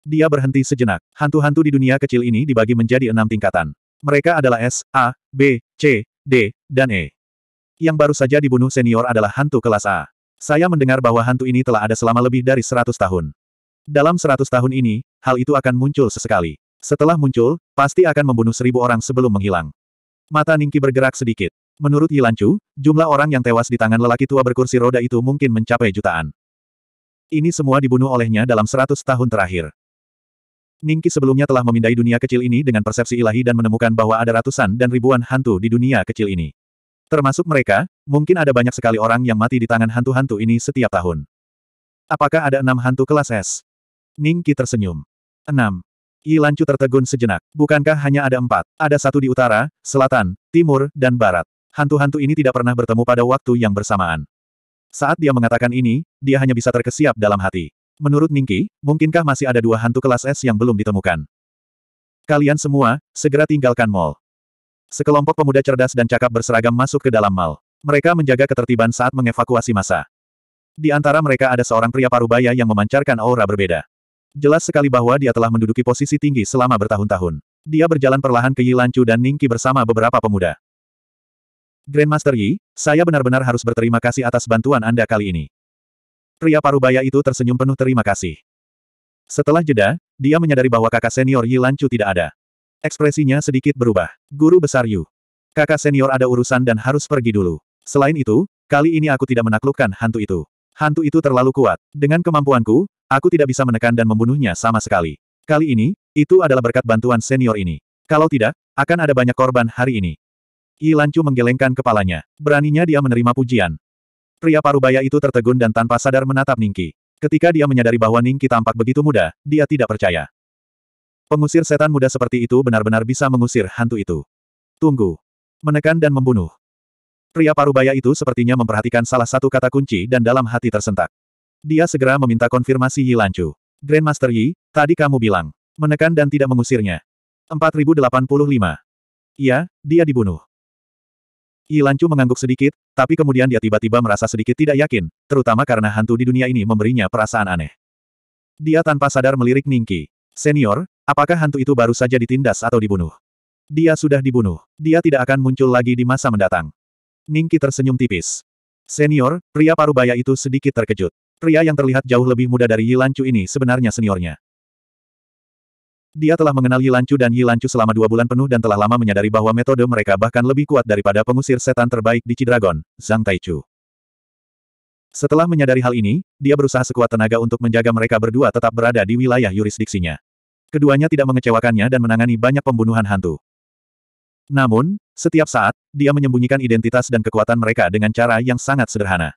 Dia berhenti sejenak. Hantu-hantu di dunia kecil ini dibagi menjadi enam tingkatan. Mereka adalah S, A, B, C, D, dan E. Yang baru saja dibunuh senior adalah hantu kelas A. Saya mendengar bahwa hantu ini telah ada selama lebih dari seratus tahun. Dalam seratus tahun ini, hal itu akan muncul sesekali. Setelah muncul, pasti akan membunuh seribu orang sebelum menghilang. Mata Ningki bergerak sedikit. Menurut Yilancu, jumlah orang yang tewas di tangan lelaki tua berkursi roda itu mungkin mencapai jutaan. Ini semua dibunuh olehnya dalam seratus tahun terakhir. Ningki sebelumnya telah memindai dunia kecil ini dengan persepsi ilahi dan menemukan bahwa ada ratusan dan ribuan hantu di dunia kecil ini. Termasuk mereka, mungkin ada banyak sekali orang yang mati di tangan hantu-hantu ini setiap tahun. Apakah ada enam hantu kelas S? Ningki tersenyum. Enam. Ilancu tertegun sejenak. Bukankah hanya ada empat? Ada satu di utara, selatan, timur, dan barat. Hantu-hantu ini tidak pernah bertemu pada waktu yang bersamaan. Saat dia mengatakan ini, dia hanya bisa terkesiap dalam hati. Menurut Ningki, mungkinkah masih ada dua hantu kelas S yang belum ditemukan? Kalian semua, segera tinggalkan mall. Sekelompok pemuda cerdas dan cakap berseragam masuk ke dalam mal. Mereka menjaga ketertiban saat mengevakuasi massa. Di antara mereka ada seorang pria parubaya yang memancarkan aura berbeda. Jelas sekali bahwa dia telah menduduki posisi tinggi selama bertahun-tahun. Dia berjalan perlahan ke Yi Yilancu dan Ningki bersama beberapa pemuda. Grandmaster Yi, saya benar-benar harus berterima kasih atas bantuan Anda kali ini. Pria parubaya itu tersenyum penuh terima kasih. Setelah jeda, dia menyadari bahwa kakak senior Yi Yilancu tidak ada. Ekspresinya sedikit berubah. Guru besar Yu. Kakak senior ada urusan dan harus pergi dulu. Selain itu, kali ini aku tidak menaklukkan hantu itu. Hantu itu terlalu kuat. Dengan kemampuanku, aku tidak bisa menekan dan membunuhnya sama sekali. Kali ini, itu adalah berkat bantuan senior ini. Kalau tidak, akan ada banyak korban hari ini. Yi Lancu menggelengkan kepalanya. Beraninya dia menerima pujian. Pria parubaya itu tertegun dan tanpa sadar menatap Ningki. Ketika dia menyadari bahwa Ningki tampak begitu muda, dia tidak percaya. Pengusir setan muda seperti itu benar-benar bisa mengusir hantu itu. Tunggu. Menekan dan membunuh. Pria parubaya itu sepertinya memperhatikan salah satu kata kunci dan dalam hati tersentak. Dia segera meminta konfirmasi Yi Lancu. Grandmaster Yi, tadi kamu bilang. Menekan dan tidak mengusirnya. 4085. Iya, dia dibunuh. Yi Lancu mengangguk sedikit, tapi kemudian dia tiba-tiba merasa sedikit tidak yakin, terutama karena hantu di dunia ini memberinya perasaan aneh. Dia tanpa sadar melirik Ningki. Senior, apakah hantu itu baru saja ditindas atau dibunuh? Dia sudah dibunuh. Dia tidak akan muncul lagi di masa mendatang. Ningki tersenyum tipis. Senior, pria parubaya itu sedikit terkejut. Pria yang terlihat jauh lebih muda dari Yilancu ini sebenarnya seniornya. Dia telah mengenal Yilancu dan Yilancu selama dua bulan penuh dan telah lama menyadari bahwa metode mereka bahkan lebih kuat daripada pengusir setan terbaik di Cidragon, Zhang Taichu. Setelah menyadari hal ini, dia berusaha sekuat tenaga untuk menjaga mereka berdua tetap berada di wilayah yurisdiksinya. Keduanya tidak mengecewakannya dan menangani banyak pembunuhan hantu. Namun, setiap saat, dia menyembunyikan identitas dan kekuatan mereka dengan cara yang sangat sederhana.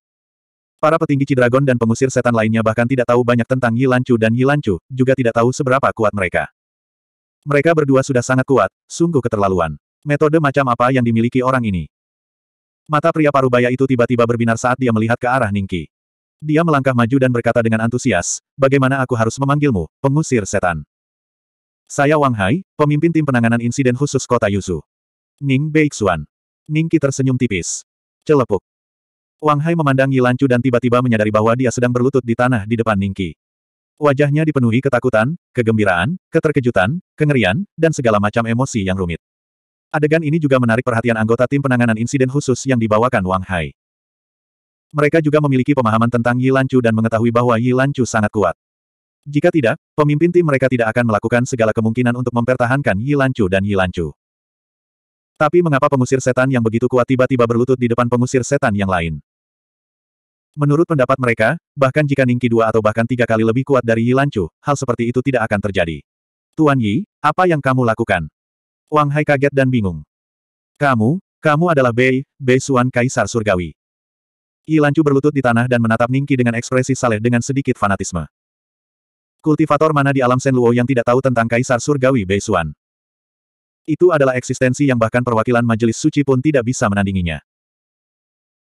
Para petinggi Cidragon dan pengusir setan lainnya bahkan tidak tahu banyak tentang Yilancu dan Yilancu, juga tidak tahu seberapa kuat mereka. Mereka berdua sudah sangat kuat, sungguh keterlaluan. Metode macam apa yang dimiliki orang ini? Mata pria parubaya itu tiba-tiba berbinar saat dia melihat ke arah Ningki. Dia melangkah maju dan berkata dengan antusias, bagaimana aku harus memanggilmu, pengusir setan? Saya Wang Hai, pemimpin tim penanganan insiden khusus kota Yuzu. Ning Beixuan. Ningki tersenyum tipis. Celepuk. Wang Hai memandang Yilancu dan tiba-tiba menyadari bahwa dia sedang berlutut di tanah di depan Ningki. Wajahnya dipenuhi ketakutan, kegembiraan, keterkejutan, kengerian, dan segala macam emosi yang rumit. Adegan ini juga menarik perhatian anggota tim penanganan insiden khusus yang dibawakan Wang Hai. Mereka juga memiliki pemahaman tentang Yilancu dan mengetahui bahwa Yilancu sangat kuat. Jika tidak, pemimpin tim mereka tidak akan melakukan segala kemungkinan untuk mempertahankan Yilancu dan Yilancu. Tapi mengapa pengusir setan yang begitu kuat tiba-tiba berlutut di depan pengusir setan yang lain? Menurut pendapat mereka, bahkan jika Ningki dua atau bahkan tiga kali lebih kuat dari Yilancu, hal seperti itu tidak akan terjadi. Tuan Yi, apa yang kamu lakukan? Wang Hai kaget dan bingung. Kamu, kamu adalah Bei, Bei Suan Kaisar Surgawi. Yilancu berlutut di tanah dan menatap Ningki dengan ekspresi saleh dengan sedikit fanatisme. Kultivator mana di alam Senluo yang tidak tahu tentang Kaisar Surgawi Bei Suan? Itu adalah eksistensi yang bahkan perwakilan majelis suci pun tidak bisa menandinginya.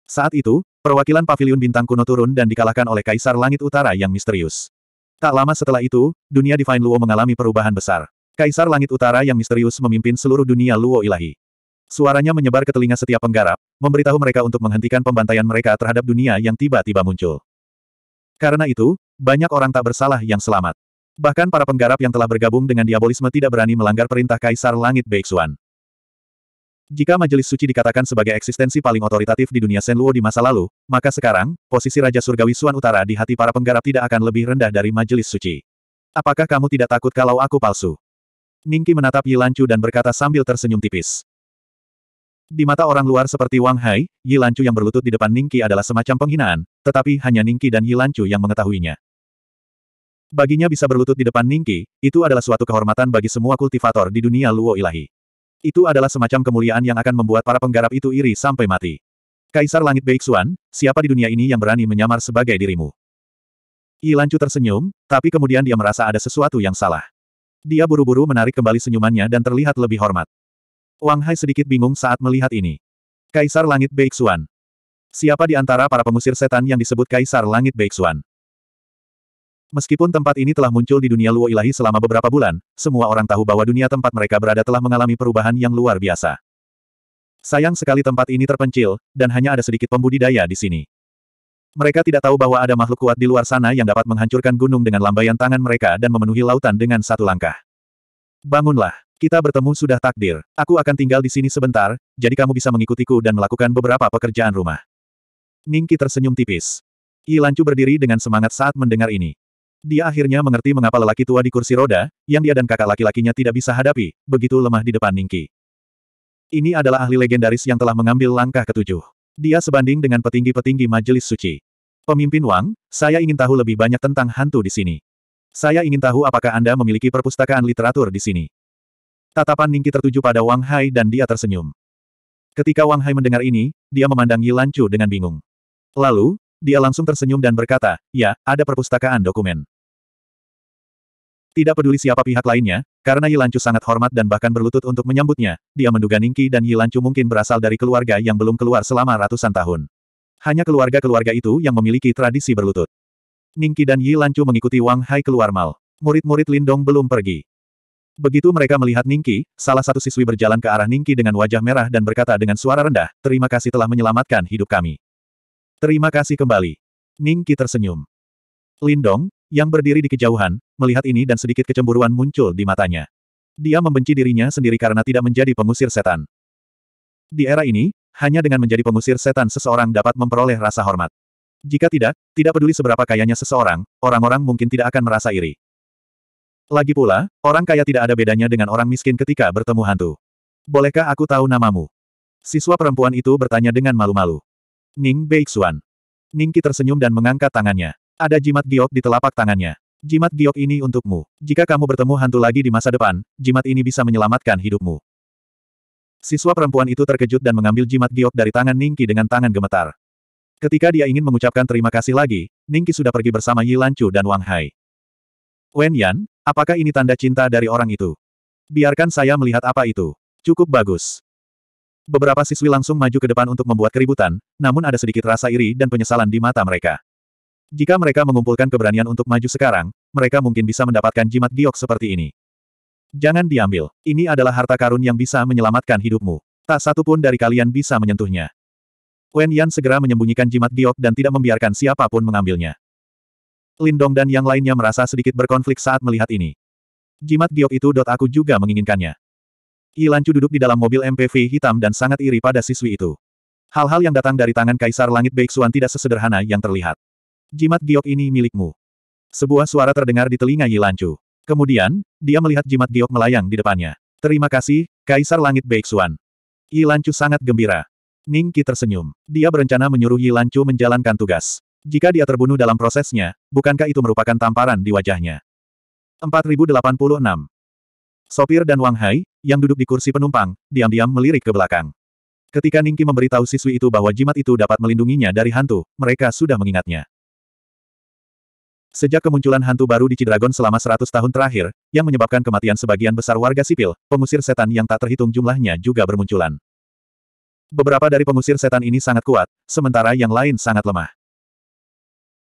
Saat itu, perwakilan paviliun bintang kuno turun dan dikalahkan oleh Kaisar Langit Utara yang misterius. Tak lama setelah itu, dunia Divine Luo mengalami perubahan besar. Kaisar Langit Utara yang misterius memimpin seluruh dunia Luo ilahi. Suaranya menyebar ke telinga setiap penggarap, memberitahu mereka untuk menghentikan pembantaian mereka terhadap dunia yang tiba-tiba muncul. Karena itu, banyak orang tak bersalah yang selamat. Bahkan para penggarap yang telah bergabung dengan diabolisme tidak berani melanggar perintah Kaisar Langit Beixuan. Jika majelis suci dikatakan sebagai eksistensi paling otoritatif di dunia Senluo di masa lalu, maka sekarang, posisi Raja Surgawi Suan Utara di hati para penggarap tidak akan lebih rendah dari majelis suci. Apakah kamu tidak takut kalau aku palsu? Ningki menatap Yi Yilancu dan berkata sambil tersenyum tipis. Di mata orang luar seperti Wang Hai, Yi Yilancu yang berlutut di depan Ningki adalah semacam penghinaan, tetapi hanya Ningki dan Yi Yilancu yang mengetahuinya. Baginya bisa berlutut di depan Ningki, itu adalah suatu kehormatan bagi semua kultivator di dunia Luo Ilahi. Itu adalah semacam kemuliaan yang akan membuat para penggarap itu iri sampai mati. Kaisar Langit Beixuan, siapa di dunia ini yang berani menyamar sebagai dirimu? Ilancu tersenyum, tapi kemudian dia merasa ada sesuatu yang salah. Dia buru-buru menarik kembali senyumannya dan terlihat lebih hormat. Wang Hai sedikit bingung saat melihat ini. Kaisar Langit Beixuan. Siapa di antara para pengusir setan yang disebut Kaisar Langit Beixuan? Meskipun tempat ini telah muncul di dunia Luo Ilahi selama beberapa bulan, semua orang tahu bahwa dunia tempat mereka berada telah mengalami perubahan yang luar biasa. Sayang sekali tempat ini terpencil, dan hanya ada sedikit pembudidaya di sini. Mereka tidak tahu bahwa ada makhluk kuat di luar sana yang dapat menghancurkan gunung dengan lambaian tangan mereka dan memenuhi lautan dengan satu langkah. Bangunlah, kita bertemu sudah takdir. Aku akan tinggal di sini sebentar, jadi kamu bisa mengikutiku dan melakukan beberapa pekerjaan rumah. Ningki tersenyum tipis. Yi Lancu berdiri dengan semangat saat mendengar ini. Dia akhirnya mengerti mengapa lelaki tua di kursi roda, yang dia dan kakak laki-lakinya tidak bisa hadapi, begitu lemah di depan Ningki. Ini adalah ahli legendaris yang telah mengambil langkah ketujuh. Dia sebanding dengan petinggi-petinggi majelis suci. Pemimpin Wang, saya ingin tahu lebih banyak tentang hantu di sini. Saya ingin tahu apakah Anda memiliki perpustakaan literatur di sini. Tatapan Ningki tertuju pada Wang Hai dan dia tersenyum. Ketika Wang Hai mendengar ini, dia memandang Yilan Chu dengan bingung. Lalu, dia langsung tersenyum dan berkata, ya, ada perpustakaan dokumen. Tidak peduli siapa pihak lainnya, karena Yilancu sangat hormat dan bahkan berlutut untuk menyambutnya, dia menduga Ningki dan Yilancu mungkin berasal dari keluarga yang belum keluar selama ratusan tahun. Hanya keluarga-keluarga itu yang memiliki tradisi berlutut. Ningki dan Yilancu mengikuti Wang Hai keluar mal. Murid-murid Lindong belum pergi. Begitu mereka melihat Ningki, salah satu siswi berjalan ke arah Ningki dengan wajah merah dan berkata dengan suara rendah, terima kasih telah menyelamatkan hidup kami. Terima kasih kembali. Ningki tersenyum. Lindong, yang berdiri di kejauhan, melihat ini dan sedikit kecemburuan muncul di matanya. Dia membenci dirinya sendiri karena tidak menjadi pengusir setan. Di era ini, hanya dengan menjadi pengusir setan seseorang dapat memperoleh rasa hormat. Jika tidak, tidak peduli seberapa kayanya seseorang, orang-orang mungkin tidak akan merasa iri. Lagi pula, orang kaya tidak ada bedanya dengan orang miskin ketika bertemu hantu. Bolehkah aku tahu namamu? Siswa perempuan itu bertanya dengan malu-malu. Ning Beixuan. Ningki tersenyum dan mengangkat tangannya. Ada jimat giok di telapak tangannya. Jimat giok ini untukmu. Jika kamu bertemu hantu lagi di masa depan, jimat ini bisa menyelamatkan hidupmu. Siswa perempuan itu terkejut dan mengambil jimat giok dari tangan Ningki dengan tangan gemetar. Ketika dia ingin mengucapkan terima kasih lagi, Ningki sudah pergi bersama Yi Lanchu dan Wang Hai. Wen Yan, apakah ini tanda cinta dari orang itu? Biarkan saya melihat apa itu. Cukup bagus. Beberapa siswi langsung maju ke depan untuk membuat keributan, namun ada sedikit rasa iri dan penyesalan di mata mereka. Jika mereka mengumpulkan keberanian untuk maju sekarang, mereka mungkin bisa mendapatkan jimat giok seperti ini. Jangan diambil. Ini adalah harta karun yang bisa menyelamatkan hidupmu. Tak satu pun dari kalian bisa menyentuhnya. Wen Yan segera menyembunyikan jimat giok dan tidak membiarkan siapapun mengambilnya. Lindong dan yang lainnya merasa sedikit berkonflik saat melihat ini. Jimat giok itu dot aku juga menginginkannya. Yilancu duduk di dalam mobil MPV hitam dan sangat iri pada siswi itu. Hal-hal yang datang dari tangan Kaisar Langit Beixuan tidak sesederhana yang terlihat. Jimat giok ini milikmu. Sebuah suara terdengar di telinga Yilancu. Kemudian, dia melihat jimat giok melayang di depannya. Terima kasih, Kaisar Langit Beixuan. Yilancu sangat gembira. Ning Qi tersenyum. Dia berencana menyuruh Yilancu menjalankan tugas. Jika dia terbunuh dalam prosesnya, bukankah itu merupakan tamparan di wajahnya? 4086. Sopir dan Wang Hai, yang duduk di kursi penumpang, diam-diam melirik ke belakang. Ketika Ningki memberitahu siswi itu bahwa jimat itu dapat melindunginya dari hantu, mereka sudah mengingatnya. Sejak kemunculan hantu baru di Cidragon selama 100 tahun terakhir, yang menyebabkan kematian sebagian besar warga sipil, pengusir setan yang tak terhitung jumlahnya juga bermunculan. Beberapa dari pengusir setan ini sangat kuat, sementara yang lain sangat lemah.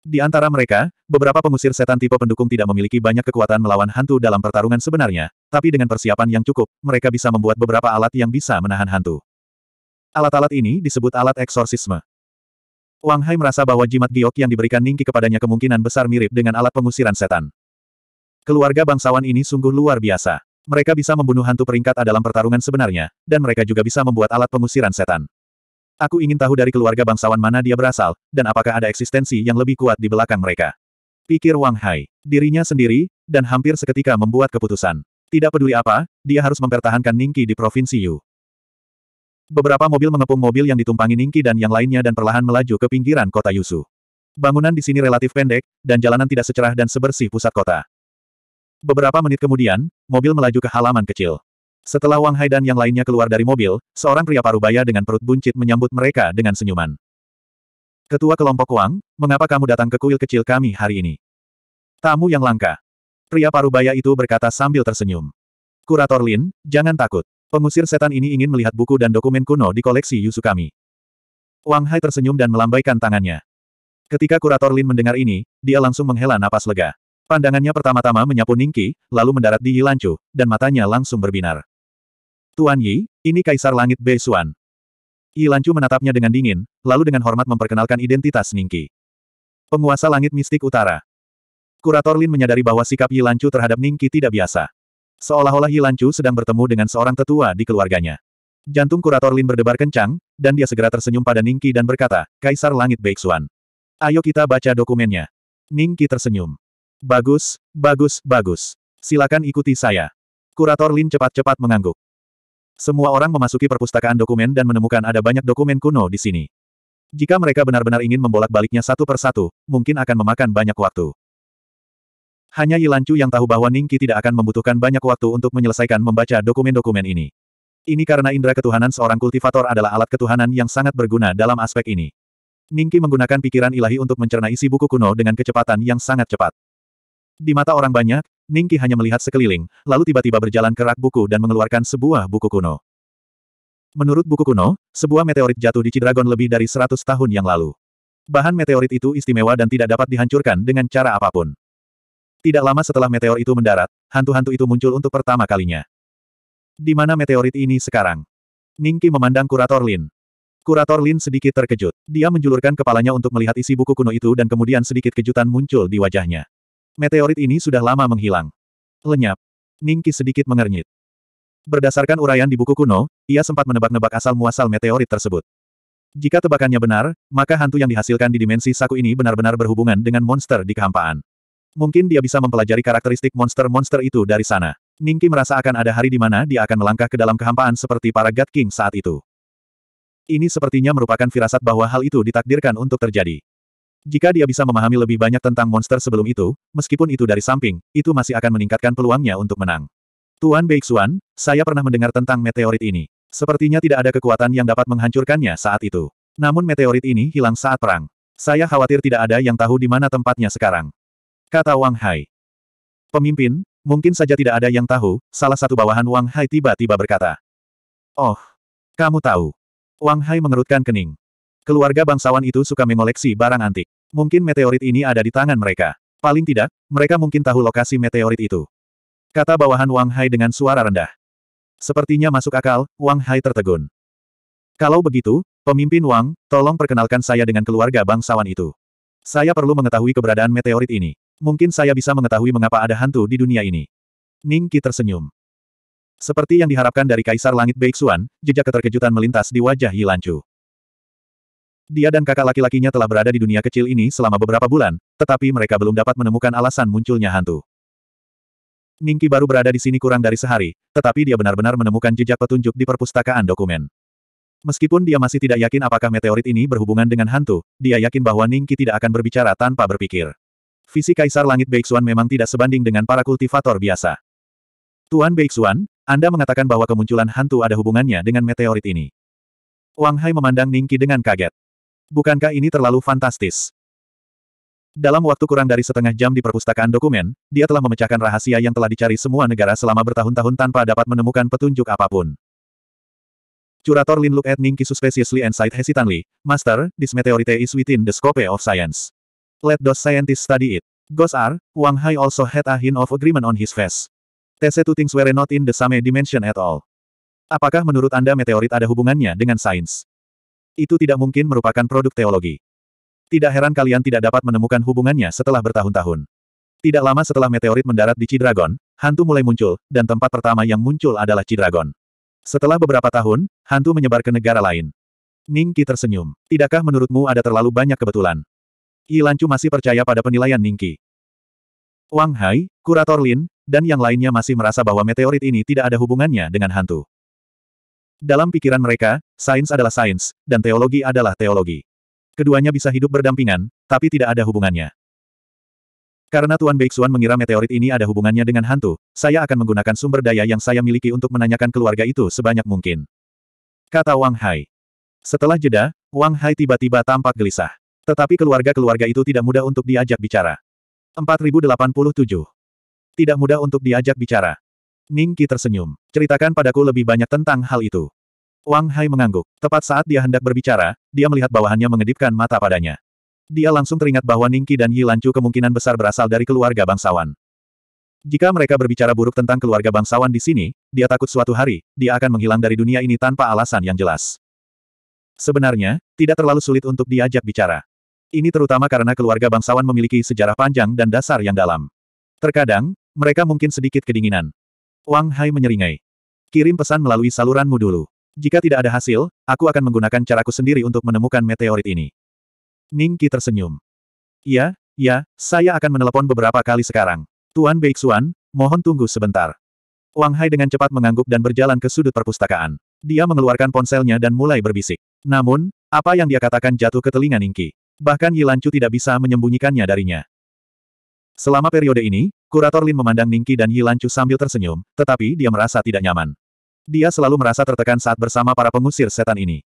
Di antara mereka, beberapa pengusir setan tipe pendukung tidak memiliki banyak kekuatan melawan hantu dalam pertarungan sebenarnya, tapi dengan persiapan yang cukup, mereka bisa membuat beberapa alat yang bisa menahan hantu. Alat-alat ini disebut alat eksorsisme. Wang Hai merasa bahwa jimat giok yang diberikan Ningki kepadanya kemungkinan besar mirip dengan alat pengusiran setan. Keluarga bangsawan ini sungguh luar biasa. Mereka bisa membunuh hantu peringkat dalam pertarungan sebenarnya, dan mereka juga bisa membuat alat pengusiran setan. Aku ingin tahu dari keluarga bangsawan mana dia berasal, dan apakah ada eksistensi yang lebih kuat di belakang mereka. Pikir Wang Hai, dirinya sendiri, dan hampir seketika membuat keputusan. Tidak peduli apa, dia harus mempertahankan Ningki di Provinsi Yu. Beberapa mobil mengepung mobil yang ditumpangi Ningki dan yang lainnya dan perlahan melaju ke pinggiran kota Yusu. Bangunan di sini relatif pendek, dan jalanan tidak secerah dan sebersih pusat kota. Beberapa menit kemudian, mobil melaju ke halaman kecil. Setelah Wang Hai dan yang lainnya keluar dari mobil, seorang pria parubaya dengan perut buncit menyambut mereka dengan senyuman. Ketua kelompok Wang, mengapa kamu datang ke kuil kecil kami hari ini? Tamu yang langka. Pria parubaya itu berkata sambil tersenyum. Kurator Lin, jangan takut. Pengusir setan ini ingin melihat buku dan dokumen kuno di koleksi Yusukami. Wang Hai tersenyum dan melambaikan tangannya. Ketika kurator Lin mendengar ini, dia langsung menghela napas lega. Pandangannya pertama-tama menyapu Ningki, lalu mendarat di Yilancu, dan matanya langsung berbinar. Tuan Yi, ini Kaisar Langit Bei Xuan. Yilancu menatapnya dengan dingin, lalu dengan hormat memperkenalkan identitas Ningki. Penguasa Langit Mistik Utara. Kurator Lin menyadari bahwa sikap Yilancu terhadap Ningki tidak biasa. Seolah-olah Hilancu sedang bertemu dengan seorang tetua di keluarganya. Jantung kurator Lin berdebar kencang, dan dia segera tersenyum pada Ningki dan berkata, Kaisar Langit Beixuan. Ayo kita baca dokumennya. Ningki tersenyum. Bagus, bagus, bagus. Silakan ikuti saya. Kurator Lin cepat-cepat mengangguk. Semua orang memasuki perpustakaan dokumen dan menemukan ada banyak dokumen kuno di sini. Jika mereka benar-benar ingin membolak-baliknya satu persatu, mungkin akan memakan banyak waktu. Hanya Yilancu yang tahu bahwa Ningki tidak akan membutuhkan banyak waktu untuk menyelesaikan membaca dokumen-dokumen ini. Ini karena indera ketuhanan seorang kultivator adalah alat ketuhanan yang sangat berguna dalam aspek ini. Ningki menggunakan pikiran ilahi untuk mencerna isi buku kuno dengan kecepatan yang sangat cepat. Di mata orang banyak, Ningki hanya melihat sekeliling, lalu tiba-tiba berjalan ke rak buku dan mengeluarkan sebuah buku kuno. Menurut buku kuno, sebuah meteorit jatuh di Cidragon lebih dari 100 tahun yang lalu. Bahan meteorit itu istimewa dan tidak dapat dihancurkan dengan cara apapun. Tidak lama setelah meteor itu mendarat, hantu-hantu itu muncul untuk pertama kalinya. Di mana meteorit ini sekarang? Ningki memandang Kurator Lin. Kurator Lin sedikit terkejut. Dia menjulurkan kepalanya untuk melihat isi buku kuno itu dan kemudian sedikit kejutan muncul di wajahnya. Meteorit ini sudah lama menghilang. Lenyap. Ningki sedikit mengernyit. Berdasarkan uraian di buku kuno, ia sempat menebak-nebak asal-muasal meteorit tersebut. Jika tebakannya benar, maka hantu yang dihasilkan di dimensi saku ini benar-benar berhubungan dengan monster di kehampaan. Mungkin dia bisa mempelajari karakteristik monster-monster itu dari sana. Ningki merasa akan ada hari di mana dia akan melangkah ke dalam kehampaan seperti para God King saat itu. Ini sepertinya merupakan firasat bahwa hal itu ditakdirkan untuk terjadi. Jika dia bisa memahami lebih banyak tentang monster sebelum itu, meskipun itu dari samping, itu masih akan meningkatkan peluangnya untuk menang. Tuan Beixuan, saya pernah mendengar tentang meteorit ini. Sepertinya tidak ada kekuatan yang dapat menghancurkannya saat itu. Namun meteorit ini hilang saat perang. Saya khawatir tidak ada yang tahu di mana tempatnya sekarang kata Wang Hai. Pemimpin, mungkin saja tidak ada yang tahu, salah satu bawahan Wang Hai tiba-tiba berkata. Oh, kamu tahu. Wang Hai mengerutkan kening. Keluarga bangsawan itu suka mengoleksi barang antik. Mungkin meteorit ini ada di tangan mereka. Paling tidak, mereka mungkin tahu lokasi meteorit itu. Kata bawahan Wang Hai dengan suara rendah. Sepertinya masuk akal, Wang Hai tertegun. Kalau begitu, pemimpin Wang, tolong perkenalkan saya dengan keluarga bangsawan itu. Saya perlu mengetahui keberadaan meteorit ini. Mungkin saya bisa mengetahui mengapa ada hantu di dunia ini. Ning Qi tersenyum. Seperti yang diharapkan dari Kaisar Langit Beixuan, jejak keterkejutan melintas di wajah Yilancu. Dia dan kakak laki-lakinya telah berada di dunia kecil ini selama beberapa bulan, tetapi mereka belum dapat menemukan alasan munculnya hantu. Ningki baru berada di sini kurang dari sehari, tetapi dia benar-benar menemukan jejak petunjuk di perpustakaan dokumen. Meskipun dia masih tidak yakin apakah meteorit ini berhubungan dengan hantu, dia yakin bahwa Ningki tidak akan berbicara tanpa berpikir. Visi Kaisar Langit Beixuan memang tidak sebanding dengan para kultivator biasa. Tuan Beixuan, Anda mengatakan bahwa kemunculan hantu ada hubungannya dengan meteorit ini. Wang Hai memandang Ningki dengan kaget. Bukankah ini terlalu fantastis? Dalam waktu kurang dari setengah jam di perpustakaan dokumen, dia telah memecahkan rahasia yang telah dicari semua negara selama bertahun-tahun tanpa dapat menemukan petunjuk apapun. Curator Lin Look at Ningki Suspeciously and Sight Hesitantly, Master, this meteorite is within the scope of science. Let those scientists study it. Ghost R, Wang Hai also had a hint of agreement on his face. TC two things were not in the same dimension at all. Apakah menurut Anda meteorit ada hubungannya dengan sains? Itu tidak mungkin merupakan produk teologi. Tidak heran kalian tidak dapat menemukan hubungannya setelah bertahun-tahun. Tidak lama setelah meteorit mendarat di Cidragon, hantu mulai muncul, dan tempat pertama yang muncul adalah Cidragon. Setelah beberapa tahun, hantu menyebar ke negara lain. Ningki tersenyum. Tidakkah menurutmu ada terlalu banyak kebetulan? Ilancu masih percaya pada penilaian Ningki. Wang Hai, Kurator Lin, dan yang lainnya masih merasa bahwa meteorit ini tidak ada hubungannya dengan hantu. Dalam pikiran mereka, sains adalah sains, dan teologi adalah teologi. Keduanya bisa hidup berdampingan, tapi tidak ada hubungannya. Karena Tuan Beixuan mengira meteorit ini ada hubungannya dengan hantu, saya akan menggunakan sumber daya yang saya miliki untuk menanyakan keluarga itu sebanyak mungkin. Kata Wang Hai. Setelah jeda, Wang Hai tiba-tiba tampak gelisah. Tetapi keluarga-keluarga itu tidak mudah untuk diajak bicara. 4087. Tidak mudah untuk diajak bicara. Ning Qi tersenyum. Ceritakan padaku lebih banyak tentang hal itu. Wang Hai mengangguk. Tepat saat dia hendak berbicara, dia melihat bawahannya mengedipkan mata padanya. Dia langsung teringat bahwa Ning Qi dan Yi Lancu kemungkinan besar berasal dari keluarga bangsawan. Jika mereka berbicara buruk tentang keluarga bangsawan di sini, dia takut suatu hari, dia akan menghilang dari dunia ini tanpa alasan yang jelas. Sebenarnya, tidak terlalu sulit untuk diajak bicara. Ini terutama karena keluarga bangsawan memiliki sejarah panjang dan dasar yang dalam. Terkadang, mereka mungkin sedikit kedinginan. Wang Hai menyeringai. Kirim pesan melalui saluranmu dulu. Jika tidak ada hasil, aku akan menggunakan caraku sendiri untuk menemukan meteorit ini. Ning Qi tersenyum. Ya, ya, saya akan menelepon beberapa kali sekarang. Tuan Beixuan, mohon tunggu sebentar. Wang Hai dengan cepat mengangguk dan berjalan ke sudut perpustakaan. Dia mengeluarkan ponselnya dan mulai berbisik. Namun, apa yang dia katakan jatuh ke telinga Ning Qi bahkan Yilancu tidak bisa menyembunyikannya darinya. Selama periode ini, Kurator Lin memandang Ningki dan Yilancu sambil tersenyum, tetapi dia merasa tidak nyaman. Dia selalu merasa tertekan saat bersama para pengusir setan ini.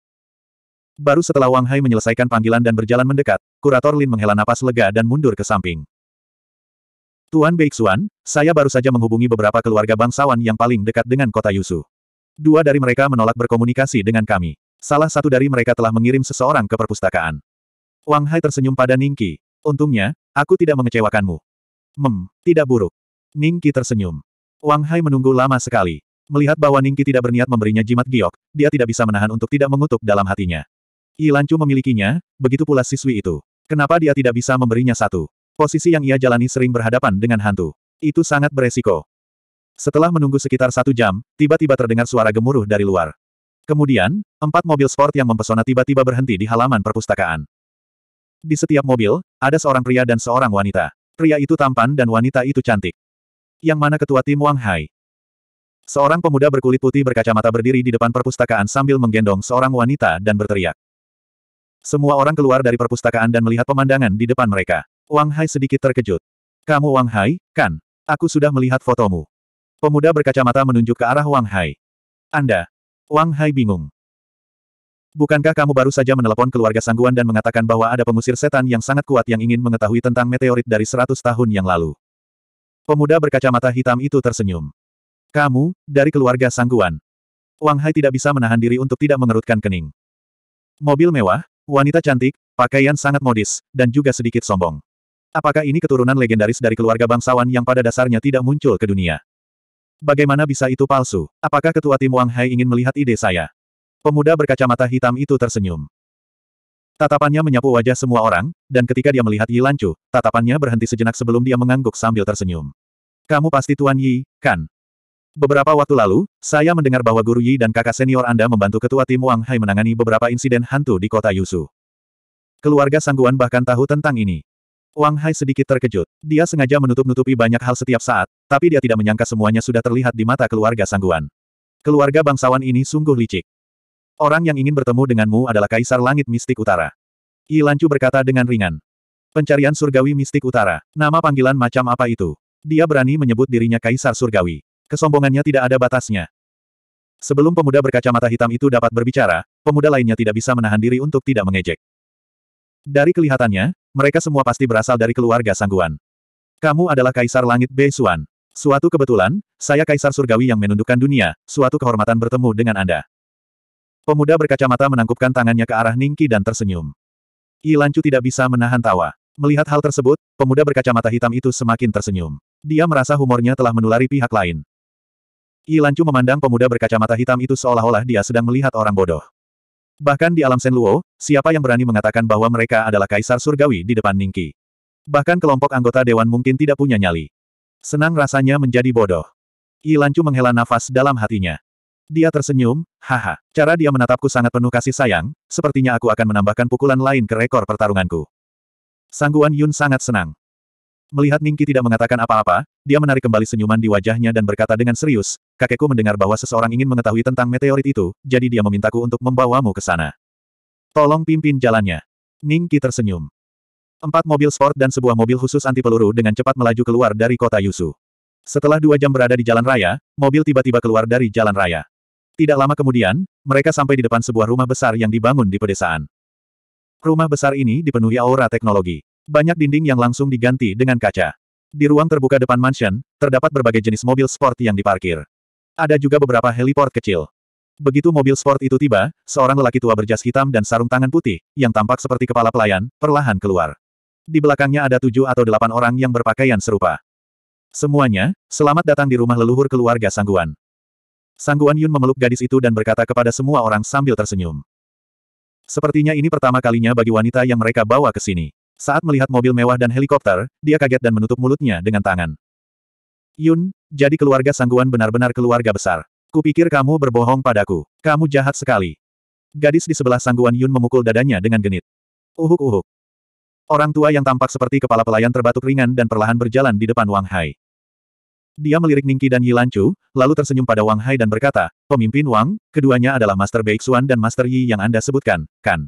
Baru setelah Wang Hai menyelesaikan panggilan dan berjalan mendekat, Kurator Lin menghela napas lega dan mundur ke samping. Tuan Beixuan, saya baru saja menghubungi beberapa keluarga bangsawan yang paling dekat dengan kota Yusu. Dua dari mereka menolak berkomunikasi dengan kami. Salah satu dari mereka telah mengirim seseorang ke perpustakaan. Wang Hai tersenyum pada Ningki. Untungnya, aku tidak mengecewakanmu. Mem, tidak buruk. Ningki tersenyum. Wang Hai menunggu lama sekali. Melihat bahwa Ningki tidak berniat memberinya jimat giok, dia tidak bisa menahan untuk tidak mengutuk dalam hatinya. Yi Lancu memilikinya, begitu pula siswi itu. Kenapa dia tidak bisa memberinya satu? Posisi yang ia jalani sering berhadapan dengan hantu. Itu sangat beresiko. Setelah menunggu sekitar satu jam, tiba-tiba terdengar suara gemuruh dari luar. Kemudian, empat mobil sport yang mempesona tiba-tiba berhenti di halaman perpustakaan. Di setiap mobil, ada seorang pria dan seorang wanita. Pria itu tampan dan wanita itu cantik. Yang mana ketua tim Wang Hai? Seorang pemuda berkulit putih berkacamata berdiri di depan perpustakaan sambil menggendong seorang wanita dan berteriak. Semua orang keluar dari perpustakaan dan melihat pemandangan di depan mereka. Wang Hai sedikit terkejut. Kamu Wang Hai, kan? Aku sudah melihat fotomu. Pemuda berkacamata menunjuk ke arah Wang Hai. Anda. Wang Hai bingung. Bukankah kamu baru saja menelepon keluarga Sangguan dan mengatakan bahwa ada pengusir setan yang sangat kuat yang ingin mengetahui tentang meteorit dari seratus tahun yang lalu? Pemuda berkacamata hitam itu tersenyum. Kamu, dari keluarga Sangguan. Wang Hai tidak bisa menahan diri untuk tidak mengerutkan kening. Mobil mewah, wanita cantik, pakaian sangat modis, dan juga sedikit sombong. Apakah ini keturunan legendaris dari keluarga bangsawan yang pada dasarnya tidak muncul ke dunia? Bagaimana bisa itu palsu? Apakah ketua tim Wang Hai ingin melihat ide saya? Pemuda berkacamata hitam itu tersenyum. Tatapannya menyapu wajah semua orang, dan ketika dia melihat Yi Lancu, tatapannya berhenti sejenak sebelum dia mengangguk sambil tersenyum. Kamu pasti Tuan Yi, kan? Beberapa waktu lalu, saya mendengar bahwa Guru Yi dan kakak senior Anda membantu ketua tim Wang Hai menangani beberapa insiden hantu di kota Yusu. Keluarga Sangguan bahkan tahu tentang ini. Wang Hai sedikit terkejut. Dia sengaja menutup-nutupi banyak hal setiap saat, tapi dia tidak menyangka semuanya sudah terlihat di mata keluarga Sangguan. Keluarga bangsawan ini sungguh licik. Orang yang ingin bertemu denganmu adalah Kaisar Langit Mistik Utara. Yi Lancu berkata dengan ringan. Pencarian Surgawi Mistik Utara. Nama panggilan macam apa itu? Dia berani menyebut dirinya Kaisar Surgawi. Kesombongannya tidak ada batasnya. Sebelum pemuda berkacamata hitam itu dapat berbicara, pemuda lainnya tidak bisa menahan diri untuk tidak mengejek. Dari kelihatannya, mereka semua pasti berasal dari keluarga Sangguan. Kamu adalah Kaisar Langit Beisuan. Suatu kebetulan, saya Kaisar Surgawi yang menundukkan dunia, suatu kehormatan bertemu dengan Anda. Pemuda berkacamata menangkupkan tangannya ke arah Ningki dan tersenyum. Lanchu tidak bisa menahan tawa. Melihat hal tersebut, pemuda berkacamata hitam itu semakin tersenyum. Dia merasa humornya telah menulari pihak lain. Lanchu memandang pemuda berkacamata hitam itu seolah-olah dia sedang melihat orang bodoh. Bahkan di alam Senluo, siapa yang berani mengatakan bahwa mereka adalah kaisar surgawi di depan Ningki? Bahkan kelompok anggota dewan mungkin tidak punya nyali. Senang rasanya menjadi bodoh. Lanchu menghela nafas dalam hatinya. Dia tersenyum, haha. Cara dia menatapku sangat penuh kasih sayang, sepertinya aku akan menambahkan pukulan lain ke rekor pertarunganku. Sangguan Yun sangat senang. Melihat Ningki tidak mengatakan apa-apa, dia menarik kembali senyuman di wajahnya dan berkata dengan serius, kakekku mendengar bahwa seseorang ingin mengetahui tentang meteorit itu, jadi dia memintaku untuk membawamu ke sana. Tolong pimpin jalannya. Ningki tersenyum. Empat mobil sport dan sebuah mobil khusus anti peluru dengan cepat melaju keluar dari kota Yusu. Setelah dua jam berada di jalan raya, mobil tiba-tiba keluar dari jalan raya. Tidak lama kemudian, mereka sampai di depan sebuah rumah besar yang dibangun di pedesaan. Rumah besar ini dipenuhi aura teknologi. Banyak dinding yang langsung diganti dengan kaca. Di ruang terbuka depan mansion, terdapat berbagai jenis mobil sport yang diparkir. Ada juga beberapa heliport kecil. Begitu mobil sport itu tiba, seorang lelaki tua berjas hitam dan sarung tangan putih, yang tampak seperti kepala pelayan, perlahan keluar. Di belakangnya ada tujuh atau delapan orang yang berpakaian serupa. Semuanya, selamat datang di rumah leluhur keluarga Sangguan. Sangguan Yun memeluk gadis itu dan berkata kepada semua orang sambil tersenyum. Sepertinya ini pertama kalinya bagi wanita yang mereka bawa ke sini. Saat melihat mobil mewah dan helikopter, dia kaget dan menutup mulutnya dengan tangan. Yun, jadi keluarga Sangguan benar-benar keluarga besar. Kupikir kamu berbohong padaku. Kamu jahat sekali. Gadis di sebelah Sangguan Yun memukul dadanya dengan genit. Uhuk-uhuk. Orang tua yang tampak seperti kepala pelayan terbatuk ringan dan perlahan berjalan di depan Wang Hai. Dia melirik Ningki dan Yilancu, lalu tersenyum pada Wang Hai dan berkata, Pemimpin Wang, keduanya adalah Master Beixuan dan Master Yi yang Anda sebutkan, kan?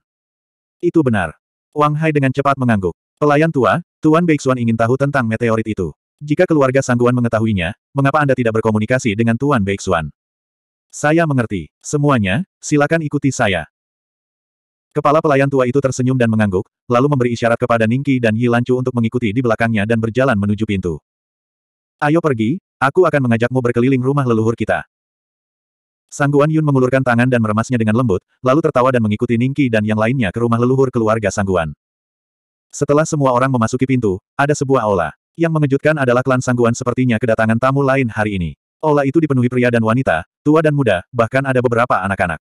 Itu benar. Wang Hai dengan cepat mengangguk. Pelayan tua, Tuan Beixuan ingin tahu tentang meteorit itu. Jika keluarga Sangguan mengetahuinya, mengapa Anda tidak berkomunikasi dengan Tuan Beixuan? Saya mengerti. Semuanya, silakan ikuti saya. Kepala pelayan tua itu tersenyum dan mengangguk, lalu memberi isyarat kepada Ningki dan Yi Lancu untuk mengikuti di belakangnya dan berjalan menuju pintu. Ayo pergi, aku akan mengajakmu berkeliling rumah leluhur kita. Sangguan Yun mengulurkan tangan dan meremasnya dengan lembut, lalu tertawa dan mengikuti Ningki dan yang lainnya ke rumah leluhur keluarga Sangguan. Setelah semua orang memasuki pintu, ada sebuah aula. Yang mengejutkan adalah klan Sangguan sepertinya kedatangan tamu lain hari ini. Aula itu dipenuhi pria dan wanita, tua dan muda, bahkan ada beberapa anak-anak.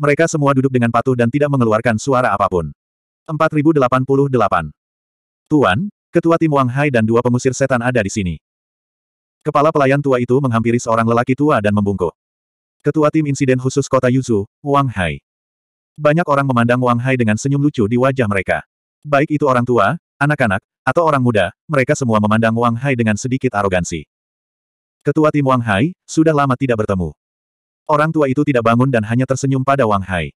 Mereka semua duduk dengan patuh dan tidak mengeluarkan suara apapun. 4088 Tuan, Ketua Tim Wang Hai dan dua pengusir setan ada di sini. Kepala pelayan tua itu menghampiri seorang lelaki tua dan membungkuk. Ketua tim insiden khusus kota Yuzu, Wang Hai. Banyak orang memandang Wang Hai dengan senyum lucu di wajah mereka. Baik itu orang tua, anak-anak, atau orang muda, mereka semua memandang Wang Hai dengan sedikit arogansi. Ketua tim Wang Hai, sudah lama tidak bertemu. Orang tua itu tidak bangun dan hanya tersenyum pada Wang Hai.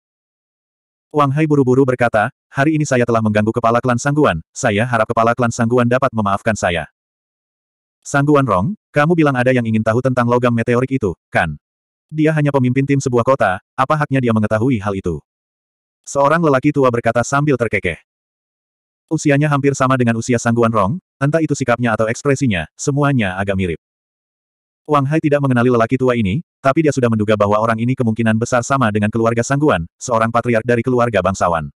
Wang Hai buru-buru berkata, hari ini saya telah mengganggu kepala klan Sangguan, saya harap kepala klan Sangguan dapat memaafkan saya. Sangguan Rong, kamu bilang ada yang ingin tahu tentang logam meteorik itu, kan? Dia hanya pemimpin tim sebuah kota, apa haknya dia mengetahui hal itu? Seorang lelaki tua berkata sambil terkekeh. Usianya hampir sama dengan usia Sangguan Rong, entah itu sikapnya atau ekspresinya, semuanya agak mirip. Wang Hai tidak mengenali lelaki tua ini, tapi dia sudah menduga bahwa orang ini kemungkinan besar sama dengan keluarga Sangguan, seorang patriark dari keluarga bangsawan.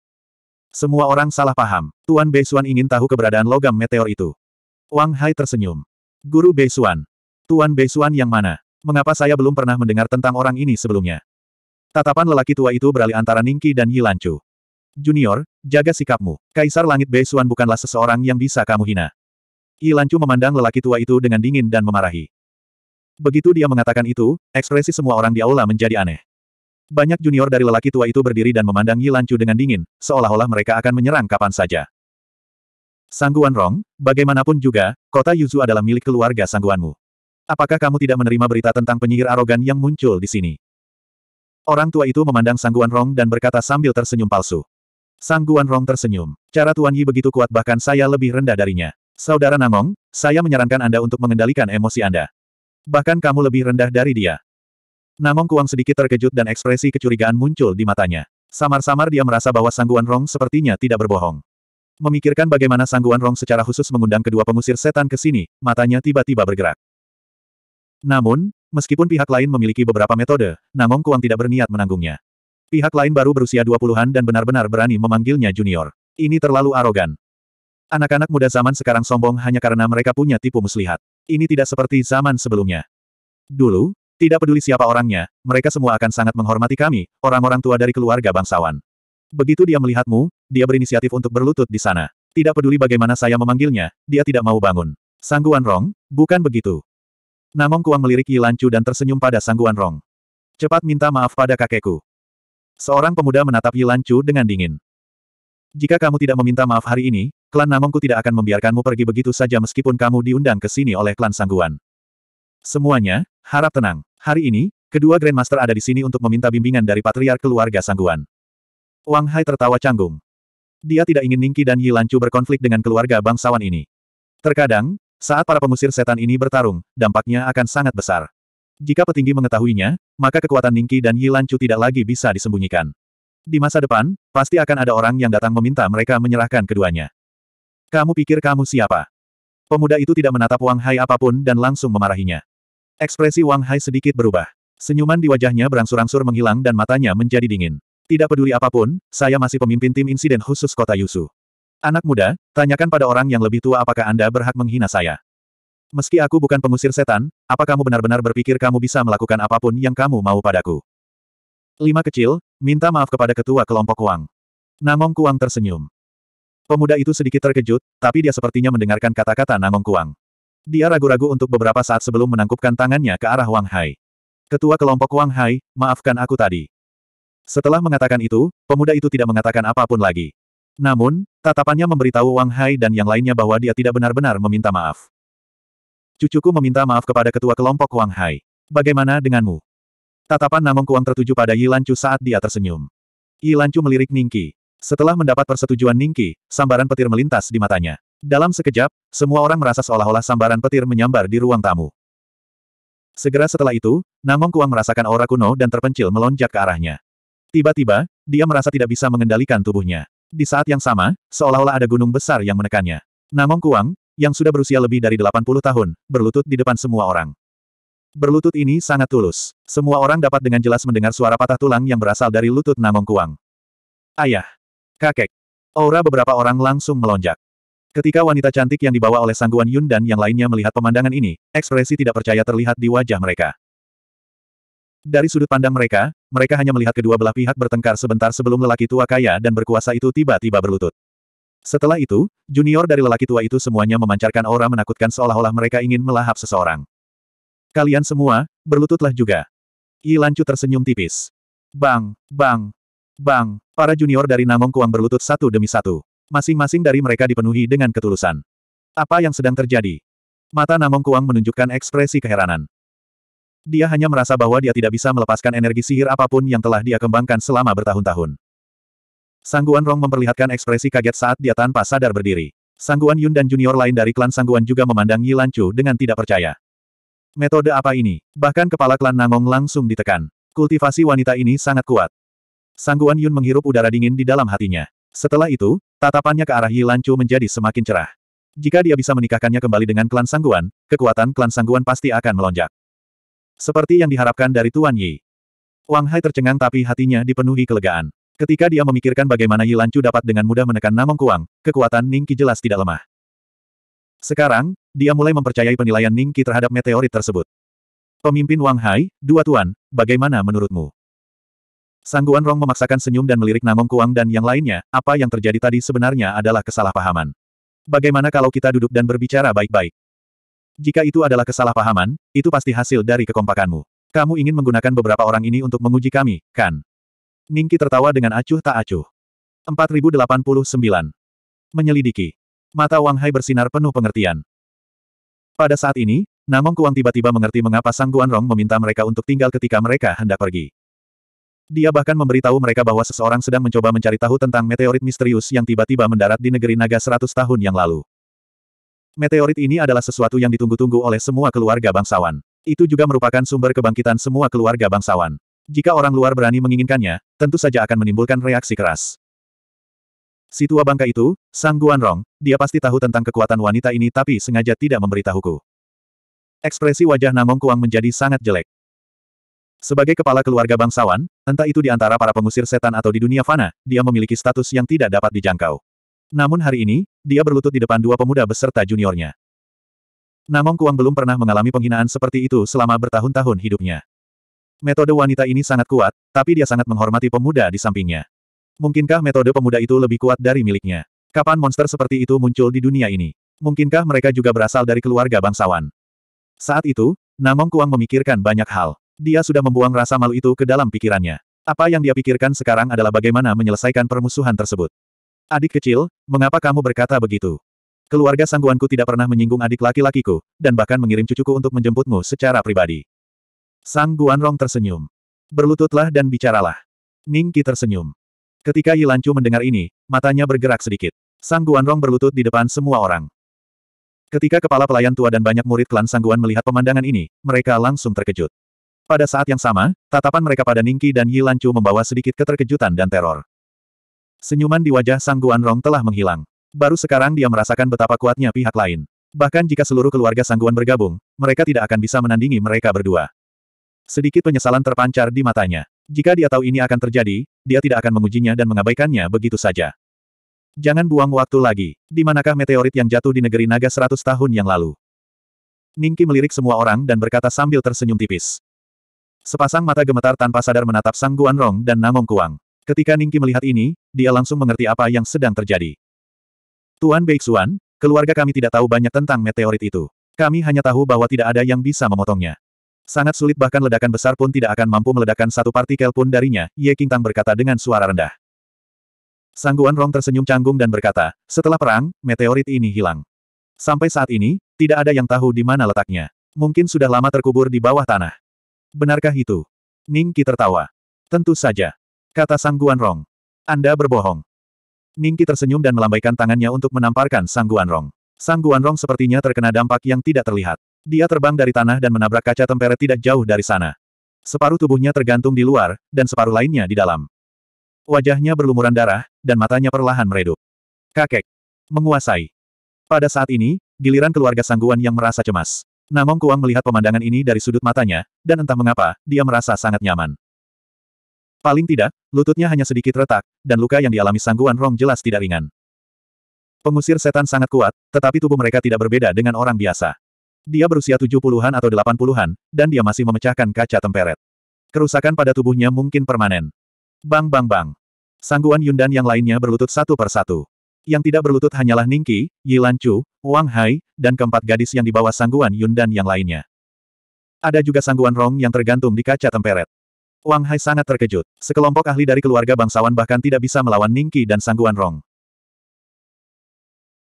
Semua orang salah paham. Tuan Bei Xuan ingin tahu keberadaan logam meteor itu. Wang Hai tersenyum. Guru Beisuan. Tuan Beisuan yang mana? Mengapa saya belum pernah mendengar tentang orang ini sebelumnya? Tatapan lelaki tua itu beralih antara Ningki dan Yilancu. Junior, jaga sikapmu. Kaisar Langit Beisuan bukanlah seseorang yang bisa kamu hina. Yilancu memandang lelaki tua itu dengan dingin dan memarahi. Begitu dia mengatakan itu, ekspresi semua orang di aula menjadi aneh. Banyak junior dari lelaki tua itu berdiri dan memandang Yilancu dengan dingin, seolah-olah mereka akan menyerang kapan saja. Sangguan Rong, bagaimanapun juga, kota Yuzu adalah milik keluarga sangguanmu. Apakah kamu tidak menerima berita tentang penyihir arogan yang muncul di sini? Orang tua itu memandang Sangguan Rong dan berkata sambil tersenyum palsu. Sangguan Rong tersenyum. Cara Tuan Yi begitu kuat bahkan saya lebih rendah darinya. Saudara Namong, saya menyarankan Anda untuk mengendalikan emosi Anda. Bahkan kamu lebih rendah dari dia. Namong Kuang sedikit terkejut dan ekspresi kecurigaan muncul di matanya. Samar-samar dia merasa bahwa Sangguan Rong sepertinya tidak berbohong. Memikirkan bagaimana Sangguan Rong secara khusus mengundang kedua pengusir setan ke sini, matanya tiba-tiba bergerak. Namun, meskipun pihak lain memiliki beberapa metode, Nangong Kuang tidak berniat menanggungnya. Pihak lain baru berusia 20-an dan benar-benar berani memanggilnya junior. Ini terlalu arogan. Anak-anak muda zaman sekarang sombong hanya karena mereka punya tipu muslihat. Ini tidak seperti zaman sebelumnya. Dulu, tidak peduli siapa orangnya, mereka semua akan sangat menghormati kami, orang-orang tua dari keluarga bangsawan. Begitu dia melihatmu, dia berinisiatif untuk berlutut di sana. Tidak peduli bagaimana saya memanggilnya, dia tidak mau bangun. Sangguan Rong, bukan begitu. Namong Kuang melirik Yilancu dan tersenyum pada Sangguan Rong. Cepat minta maaf pada kakekku. Seorang pemuda menatap Yilancu dengan dingin. Jika kamu tidak meminta maaf hari ini, klan Namongku tidak akan membiarkanmu pergi begitu saja meskipun kamu diundang ke sini oleh klan Sangguan. Semuanya, harap tenang. Hari ini, kedua Grandmaster ada di sini untuk meminta bimbingan dari Patriark keluarga Sangguan. Wang Hai tertawa canggung. Dia tidak ingin Ningki dan Yi Lancu berkonflik dengan keluarga bangsawan ini. Terkadang, saat para pengusir setan ini bertarung, dampaknya akan sangat besar. Jika petinggi mengetahuinya, maka kekuatan Ningki dan Yi Lancu tidak lagi bisa disembunyikan. Di masa depan, pasti akan ada orang yang datang meminta mereka menyerahkan keduanya. Kamu pikir kamu siapa? Pemuda itu tidak menatap Wang Hai apapun dan langsung memarahinya. Ekspresi Wang Hai sedikit berubah. Senyuman di wajahnya berangsur-angsur menghilang dan matanya menjadi dingin. Tidak peduli apapun, saya masih pemimpin tim insiden khusus kota Yusu. Anak muda, tanyakan pada orang yang lebih tua apakah Anda berhak menghina saya. Meski aku bukan pengusir setan, apa kamu benar-benar berpikir kamu bisa melakukan apapun yang kamu mau padaku? Lima kecil, minta maaf kepada ketua kelompok uang. Namong Kuang tersenyum. Pemuda itu sedikit terkejut, tapi dia sepertinya mendengarkan kata-kata Namong Kuang. Dia ragu-ragu untuk beberapa saat sebelum menangkupkan tangannya ke arah Wang Hai. Ketua kelompok Wang Hai, maafkan aku tadi. Setelah mengatakan itu, pemuda itu tidak mengatakan apapun lagi. Namun, tatapannya memberitahu Wang Hai dan yang lainnya bahwa dia tidak benar-benar meminta maaf. Cucuku meminta maaf kepada ketua kelompok Wang Hai. Bagaimana denganmu? Tatapan Namong Kuang tertuju pada Yilancu Chu saat dia tersenyum. Yilan Chu melirik Ningki. Setelah mendapat persetujuan Ningki, sambaran petir melintas di matanya. Dalam sekejap, semua orang merasa seolah-olah sambaran petir menyambar di ruang tamu. Segera setelah itu, Namong Kuang merasakan aura kuno dan terpencil melonjak ke arahnya. Tiba-tiba, dia merasa tidak bisa mengendalikan tubuhnya. Di saat yang sama, seolah-olah ada gunung besar yang menekannya. Namong Kuang, yang sudah berusia lebih dari 80 tahun, berlutut di depan semua orang. Berlutut ini sangat tulus. Semua orang dapat dengan jelas mendengar suara patah tulang yang berasal dari lutut Namong Kuang. Ayah. Kakek. Aura beberapa orang langsung melonjak. Ketika wanita cantik yang dibawa oleh sangguan Yun dan yang lainnya melihat pemandangan ini, ekspresi tidak percaya terlihat di wajah mereka. Dari sudut pandang mereka, mereka hanya melihat kedua belah pihak bertengkar sebentar sebelum lelaki tua kaya dan berkuasa itu tiba-tiba berlutut. Setelah itu, junior dari lelaki tua itu semuanya memancarkan aura menakutkan seolah-olah mereka ingin melahap seseorang. Kalian semua, berlututlah juga. Yi Lancu tersenyum tipis. Bang, bang, bang, para junior dari Namong Kuang berlutut satu demi satu. Masing-masing dari mereka dipenuhi dengan ketulusan. Apa yang sedang terjadi? Mata Namong Kuang menunjukkan ekspresi keheranan. Dia hanya merasa bahwa dia tidak bisa melepaskan energi sihir apapun yang telah dia kembangkan selama bertahun-tahun. Sangguan Rong memperlihatkan ekspresi kaget saat dia tanpa sadar berdiri. Sangguan Yun dan junior lain dari klan Sangguan juga memandang Yi dengan tidak percaya. Metode apa ini? Bahkan kepala klan Nangong langsung ditekan. Kultivasi wanita ini sangat kuat. Sangguan Yun menghirup udara dingin di dalam hatinya. Setelah itu, tatapannya ke arah Yi Lan menjadi semakin cerah. Jika dia bisa menikahkannya kembali dengan klan Sangguan, kekuatan klan Sangguan pasti akan melonjak. Seperti yang diharapkan dari Tuan Yi. Wang Hai tercengang tapi hatinya dipenuhi kelegaan. Ketika dia memikirkan bagaimana Yi Lancu dapat dengan mudah menekan Namong Kuang, kekuatan Ning Qi jelas tidak lemah. Sekarang, dia mulai mempercayai penilaian Ning Qi terhadap meteorit tersebut. Pemimpin Wang Hai, dua tuan, bagaimana menurutmu? Sangguan Rong memaksakan senyum dan melirik Namong Kuang dan yang lainnya, apa yang terjadi tadi sebenarnya adalah kesalahpahaman. Bagaimana kalau kita duduk dan berbicara baik-baik? Jika itu adalah kesalahpahaman, itu pasti hasil dari kekompakanmu. Kamu ingin menggunakan beberapa orang ini untuk menguji kami, kan? Ningki tertawa dengan acuh tak acuh. 4089. Menyelidiki. Mata Wang Hai bersinar penuh pengertian. Pada saat ini, Namong Kuang tiba-tiba mengerti mengapa Sang Guanrong meminta mereka untuk tinggal ketika mereka hendak pergi. Dia bahkan memberitahu mereka bahwa seseorang sedang mencoba mencari tahu tentang meteorit misterius yang tiba-tiba mendarat di negeri naga seratus tahun yang lalu. Meteorit ini adalah sesuatu yang ditunggu-tunggu oleh semua keluarga bangsawan. Itu juga merupakan sumber kebangkitan semua keluarga bangsawan. Jika orang luar berani menginginkannya, tentu saja akan menimbulkan reaksi keras. Si tua bangka itu, Sang Guanrong, dia pasti tahu tentang kekuatan wanita ini tapi sengaja tidak memberitahuku. Ekspresi wajah Namong Kuang menjadi sangat jelek. Sebagai kepala keluarga bangsawan, entah itu di antara para pengusir setan atau di dunia fana, dia memiliki status yang tidak dapat dijangkau. Namun hari ini, dia berlutut di depan dua pemuda beserta juniornya. Namong Kuang belum pernah mengalami penghinaan seperti itu selama bertahun-tahun hidupnya. Metode wanita ini sangat kuat, tapi dia sangat menghormati pemuda di sampingnya. Mungkinkah metode pemuda itu lebih kuat dari miliknya? Kapan monster seperti itu muncul di dunia ini? Mungkinkah mereka juga berasal dari keluarga bangsawan? Saat itu, Namong Kuang memikirkan banyak hal. Dia sudah membuang rasa malu itu ke dalam pikirannya. Apa yang dia pikirkan sekarang adalah bagaimana menyelesaikan permusuhan tersebut. Adik kecil, mengapa kamu berkata begitu? Keluarga sangguanku tidak pernah menyinggung adik laki-lakiku, dan bahkan mengirim cucuku untuk menjemputmu secara pribadi. Sang Guanrong tersenyum. Berlututlah dan bicaralah. Ning tersenyum. Ketika Yilancu mendengar ini, matanya bergerak sedikit. Sang Guanrong berlutut di depan semua orang. Ketika kepala pelayan tua dan banyak murid klan Sangguan melihat pemandangan ini, mereka langsung terkejut. Pada saat yang sama, tatapan mereka pada Ningki dan Yilancu membawa sedikit keterkejutan dan teror. Senyuman di wajah Sang Guanrong telah menghilang. Baru sekarang dia merasakan betapa kuatnya pihak lain. Bahkan jika seluruh keluarga Sang Guan bergabung, mereka tidak akan bisa menandingi mereka berdua. Sedikit penyesalan terpancar di matanya. Jika dia tahu ini akan terjadi, dia tidak akan mengujinya dan mengabaikannya begitu saja. Jangan buang waktu lagi. Di manakah meteorit yang jatuh di negeri naga seratus tahun yang lalu? Ningki melirik semua orang dan berkata sambil tersenyum tipis. Sepasang mata gemetar tanpa sadar menatap Sang Guan Rong dan Namong Kuang. Ketika Ningki melihat ini, dia langsung mengerti apa yang sedang terjadi. Tuan Beixuan, keluarga kami tidak tahu banyak tentang meteorit itu. Kami hanya tahu bahwa tidak ada yang bisa memotongnya. Sangat sulit bahkan ledakan besar pun tidak akan mampu meledakkan satu partikel pun darinya, Ye Qingtang berkata dengan suara rendah. Sangguan Rong tersenyum canggung dan berkata, setelah perang, meteorit ini hilang. Sampai saat ini, tidak ada yang tahu di mana letaknya. Mungkin sudah lama terkubur di bawah tanah. Benarkah itu? Ningki tertawa. Tentu saja. Kata Sang Rong, Anda berbohong. Ningki tersenyum dan melambaikan tangannya untuk menamparkan Sang Rong. Sang Rong sepertinya terkena dampak yang tidak terlihat. Dia terbang dari tanah dan menabrak kaca tempere tidak jauh dari sana. Separuh tubuhnya tergantung di luar, dan separuh lainnya di dalam. Wajahnya berlumuran darah, dan matanya perlahan meredup. Kakek. Menguasai. Pada saat ini, giliran keluarga Sangguan yang merasa cemas. Namong Kuang melihat pemandangan ini dari sudut matanya, dan entah mengapa, dia merasa sangat nyaman. Paling tidak, lututnya hanya sedikit retak, dan luka yang dialami sangguan Rong jelas tidak ringan. Pengusir setan sangat kuat, tetapi tubuh mereka tidak berbeda dengan orang biasa. Dia berusia 70-an atau 80-an, dan dia masih memecahkan kaca temperet. Kerusakan pada tubuhnya mungkin permanen. Bang bang bang. Sangguan Yun dan yang lainnya berlutut satu per satu. Yang tidak berlutut hanyalah Ningqi, Yilan Chu, Wang Hai, dan keempat gadis yang dibawa Sangguan Yun dan yang lainnya. Ada juga Sangguan Rong yang tergantung di kaca temperet. Wang Hai sangat terkejut. Sekelompok ahli dari keluarga bangsawan bahkan tidak bisa melawan Ningki dan Sangguan Rong.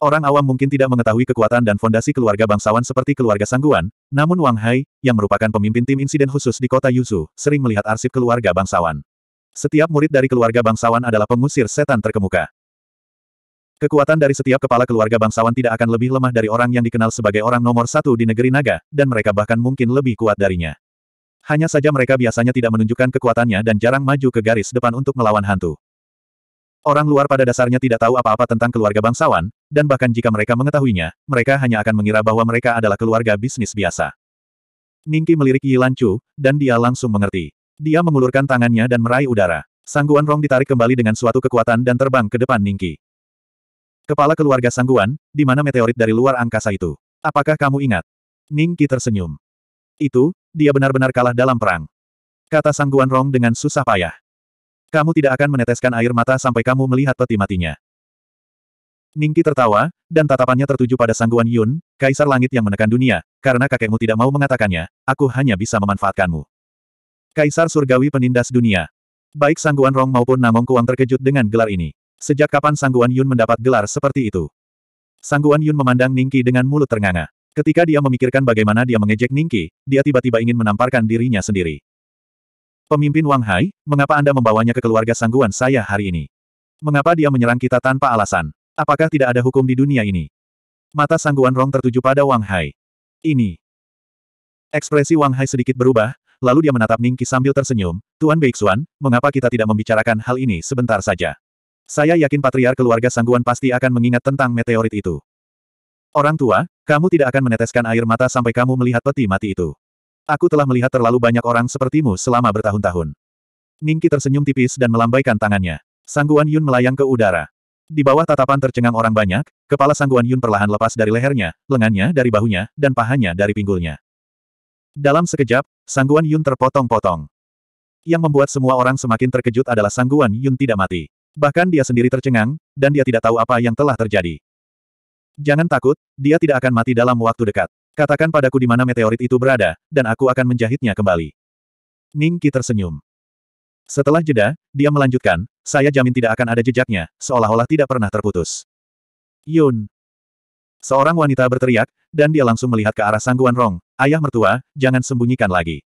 Orang awam mungkin tidak mengetahui kekuatan dan fondasi keluarga bangsawan seperti keluarga Sangguan, namun Wang Hai, yang merupakan pemimpin tim insiden khusus di kota Yuzu, sering melihat arsip keluarga bangsawan. Setiap murid dari keluarga bangsawan adalah pengusir setan terkemuka. Kekuatan dari setiap kepala keluarga bangsawan tidak akan lebih lemah dari orang yang dikenal sebagai orang nomor satu di negeri naga, dan mereka bahkan mungkin lebih kuat darinya. Hanya saja mereka biasanya tidak menunjukkan kekuatannya dan jarang maju ke garis depan untuk melawan hantu. Orang luar pada dasarnya tidak tahu apa-apa tentang keluarga bangsawan, dan bahkan jika mereka mengetahuinya, mereka hanya akan mengira bahwa mereka adalah keluarga bisnis biasa. Ningki melirik Yilan Chu, dan dia langsung mengerti. Dia mengulurkan tangannya dan meraih udara. Sangguan Rong ditarik kembali dengan suatu kekuatan dan terbang ke depan Ningki. Kepala keluarga Sangguan, di mana meteorit dari luar angkasa itu? Apakah kamu ingat? Ningki tersenyum. Itu, dia benar-benar kalah dalam perang. Kata Sang Guan Rong dengan susah payah. Kamu tidak akan meneteskan air mata sampai kamu melihat peti matinya. Ningki tertawa, dan tatapannya tertuju pada Sang Guan Yun, Kaisar Langit yang menekan dunia, karena kakekmu tidak mau mengatakannya, aku hanya bisa memanfaatkanmu. Kaisar Surgawi Penindas Dunia. Baik Sang Guan Rong maupun Namong Kuang terkejut dengan gelar ini. Sejak kapan Sang Guan Yun mendapat gelar seperti itu? Sang Guan Yun memandang Ningki dengan mulut ternganga. Ketika dia memikirkan bagaimana dia mengejek Ningki, dia tiba-tiba ingin menamparkan dirinya sendiri. Pemimpin Wang Hai, mengapa Anda membawanya ke keluarga sangguan saya hari ini? Mengapa dia menyerang kita tanpa alasan? Apakah tidak ada hukum di dunia ini? Mata sangguan Rong tertuju pada Wang Hai. Ini. Ekspresi Wang Hai sedikit berubah, lalu dia menatap Ningki sambil tersenyum, Tuan Beixuan, mengapa kita tidak membicarakan hal ini sebentar saja? Saya yakin patriar keluarga sangguan pasti akan mengingat tentang meteorit itu. Orang tua, kamu tidak akan meneteskan air mata sampai kamu melihat peti mati itu. Aku telah melihat terlalu banyak orang sepertimu selama bertahun-tahun. Ningki tersenyum tipis dan melambaikan tangannya. Sangguan Yun melayang ke udara. Di bawah tatapan tercengang orang banyak, kepala Sangguan Yun perlahan lepas dari lehernya, lengannya dari bahunya, dan pahanya dari pinggulnya. Dalam sekejap, Sangguan Yun terpotong-potong. Yang membuat semua orang semakin terkejut adalah Sangguan Yun tidak mati. Bahkan dia sendiri tercengang, dan dia tidak tahu apa yang telah terjadi. Jangan takut, dia tidak akan mati dalam waktu dekat. Katakan padaku di mana meteorit itu berada, dan aku akan menjahitnya kembali. Ning Qi tersenyum. Setelah jeda, dia melanjutkan, saya jamin tidak akan ada jejaknya, seolah-olah tidak pernah terputus. Yun. Seorang wanita berteriak, dan dia langsung melihat ke arah sangguan Rong, ayah mertua, jangan sembunyikan lagi.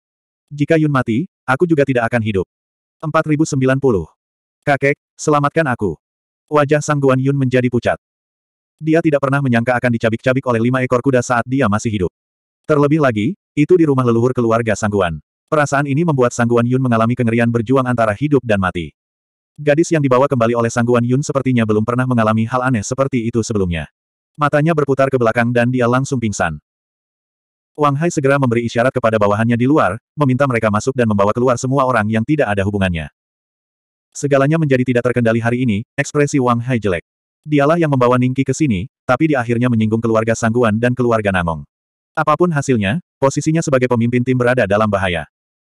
Jika Yun mati, aku juga tidak akan hidup. 4090. Kakek, selamatkan aku. Wajah sangguan Yun menjadi pucat. Dia tidak pernah menyangka akan dicabik-cabik oleh lima ekor kuda saat dia masih hidup. Terlebih lagi, itu di rumah leluhur keluarga Sangguan. Perasaan ini membuat Sangguan Yun mengalami kengerian berjuang antara hidup dan mati. Gadis yang dibawa kembali oleh Sangguan Yun sepertinya belum pernah mengalami hal aneh seperti itu sebelumnya. Matanya berputar ke belakang dan dia langsung pingsan. Wang Hai segera memberi isyarat kepada bawahannya di luar, meminta mereka masuk dan membawa keluar semua orang yang tidak ada hubungannya. Segalanya menjadi tidak terkendali hari ini, ekspresi Wang Hai jelek. Dialah yang membawa Ningki ke sini, tapi di akhirnya menyinggung keluarga Sangguan dan keluarga Namong. Apapun hasilnya, posisinya sebagai pemimpin tim berada dalam bahaya.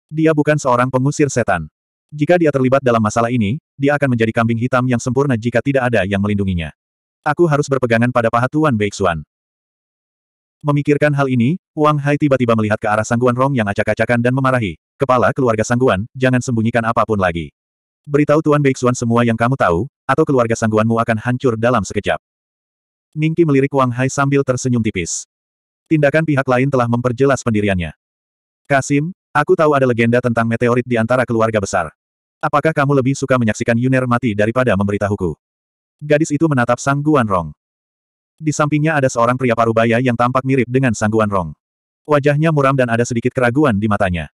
Dia bukan seorang pengusir setan. Jika dia terlibat dalam masalah ini, dia akan menjadi kambing hitam yang sempurna jika tidak ada yang melindunginya. Aku harus berpegangan pada paha Tuan Beixuan. Memikirkan hal ini, Wang Hai tiba-tiba melihat ke arah Sangguan Rong yang acak-acakan dan memarahi. Kepala keluarga Sangguan, jangan sembunyikan apapun lagi. Beritahu Tuan Beixuan semua yang kamu tahu, atau keluarga sangguanmu akan hancur dalam sekejap. Ningki melirik Wang Hai sambil tersenyum tipis. Tindakan pihak lain telah memperjelas pendiriannya. Kasim, aku tahu ada legenda tentang meteorit di antara keluarga besar. Apakah kamu lebih suka menyaksikan Yuner mati daripada memberitahuku? Gadis itu menatap Sangguan Rong. Di sampingnya ada seorang pria parubaya yang tampak mirip dengan Sangguan Rong. Wajahnya muram dan ada sedikit keraguan di matanya.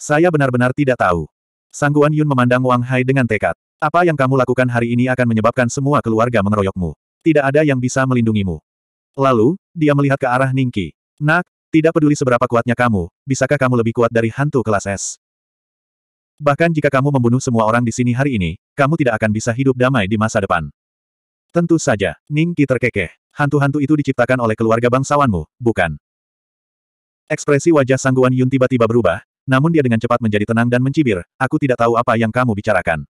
Saya benar-benar tidak tahu. Sangguan Yun memandang Wang Hai dengan tekad. Apa yang kamu lakukan hari ini akan menyebabkan semua keluarga mengeroyokmu. Tidak ada yang bisa melindungimu. Lalu, dia melihat ke arah Ningki. Nak, tidak peduli seberapa kuatnya kamu, bisakah kamu lebih kuat dari hantu kelas S? Bahkan jika kamu membunuh semua orang di sini hari ini, kamu tidak akan bisa hidup damai di masa depan. Tentu saja, Ningki terkekeh. Hantu-hantu itu diciptakan oleh keluarga bangsawanmu, bukan? Ekspresi wajah Sangguan Yun tiba-tiba berubah, namun dia dengan cepat menjadi tenang dan mencibir, aku tidak tahu apa yang kamu bicarakan.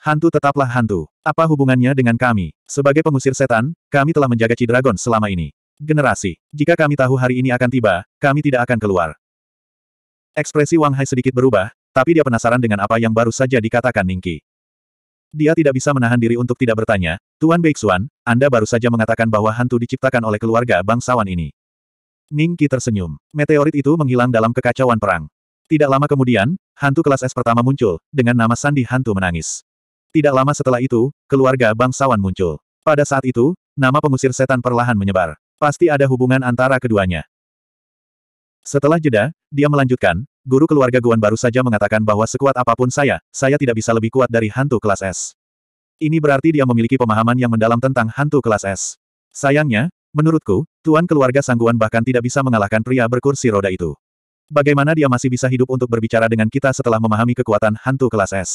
Hantu tetaplah hantu. Apa hubungannya dengan kami? Sebagai pengusir setan, kami telah menjaga Dragon selama ini. Generasi. Jika kami tahu hari ini akan tiba, kami tidak akan keluar. Ekspresi Wang Hai sedikit berubah, tapi dia penasaran dengan apa yang baru saja dikatakan Ningki. Dia tidak bisa menahan diri untuk tidak bertanya, Tuan Beixuan, Anda baru saja mengatakan bahwa hantu diciptakan oleh keluarga bangsawan ini. Ningki tersenyum. Meteorit itu menghilang dalam kekacauan perang. Tidak lama kemudian, hantu kelas S pertama muncul, dengan nama Sandi Hantu Menangis. Tidak lama setelah itu, keluarga bangsawan muncul. Pada saat itu, nama pengusir setan perlahan menyebar. Pasti ada hubungan antara keduanya. Setelah jeda, dia melanjutkan, guru keluarga Guan baru saja mengatakan bahwa sekuat apapun saya, saya tidak bisa lebih kuat dari hantu kelas S. Ini berarti dia memiliki pemahaman yang mendalam tentang hantu kelas S. Sayangnya, menurutku, tuan keluarga sangguan bahkan tidak bisa mengalahkan pria berkursi roda itu. Bagaimana dia masih bisa hidup untuk berbicara dengan kita setelah memahami kekuatan hantu kelas S?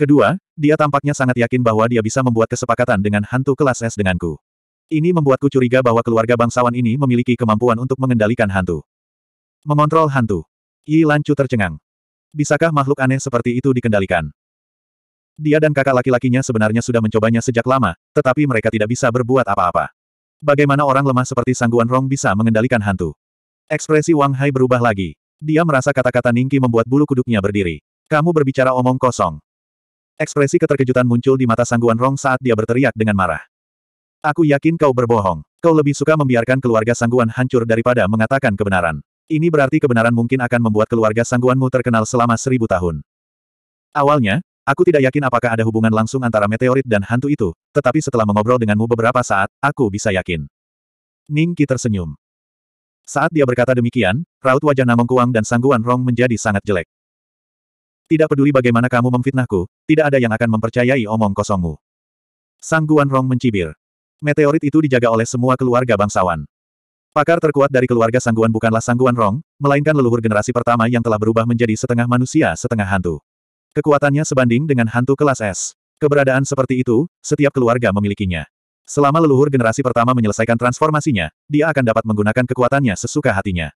Kedua, dia tampaknya sangat yakin bahwa dia bisa membuat kesepakatan dengan hantu kelas S denganku. Ini membuatku curiga bahwa keluarga bangsawan ini memiliki kemampuan untuk mengendalikan hantu. Mengontrol hantu. Yi Lancu tercengang. Bisakah makhluk aneh seperti itu dikendalikan? Dia dan kakak laki-lakinya sebenarnya sudah mencobanya sejak lama, tetapi mereka tidak bisa berbuat apa-apa. Bagaimana orang lemah seperti Sangguan Rong bisa mengendalikan hantu? Ekspresi Wang Hai berubah lagi. Dia merasa kata-kata Ningki membuat bulu kuduknya berdiri. Kamu berbicara omong kosong. Ekspresi keterkejutan muncul di mata sangguan Rong saat dia berteriak dengan marah. Aku yakin kau berbohong. Kau lebih suka membiarkan keluarga sangguan hancur daripada mengatakan kebenaran. Ini berarti kebenaran mungkin akan membuat keluarga sangguanmu terkenal selama seribu tahun. Awalnya, Aku tidak yakin apakah ada hubungan langsung antara meteorit dan hantu itu, tetapi setelah mengobrol denganmu beberapa saat, aku bisa yakin. Ningki tersenyum. Saat dia berkata demikian, raut wajah Namong Kuang dan Sangguan Rong menjadi sangat jelek. Tidak peduli bagaimana kamu memfitnahku, tidak ada yang akan mempercayai omong kosongmu. Sang Rong mencibir. Meteorit itu dijaga oleh semua keluarga bangsawan. Pakar terkuat dari keluarga Sangguan bukanlah Sangguan Rong, melainkan leluhur generasi pertama yang telah berubah menjadi setengah manusia setengah hantu. Kekuatannya sebanding dengan hantu kelas S. Keberadaan seperti itu, setiap keluarga memilikinya. Selama leluhur generasi pertama menyelesaikan transformasinya, dia akan dapat menggunakan kekuatannya sesuka hatinya.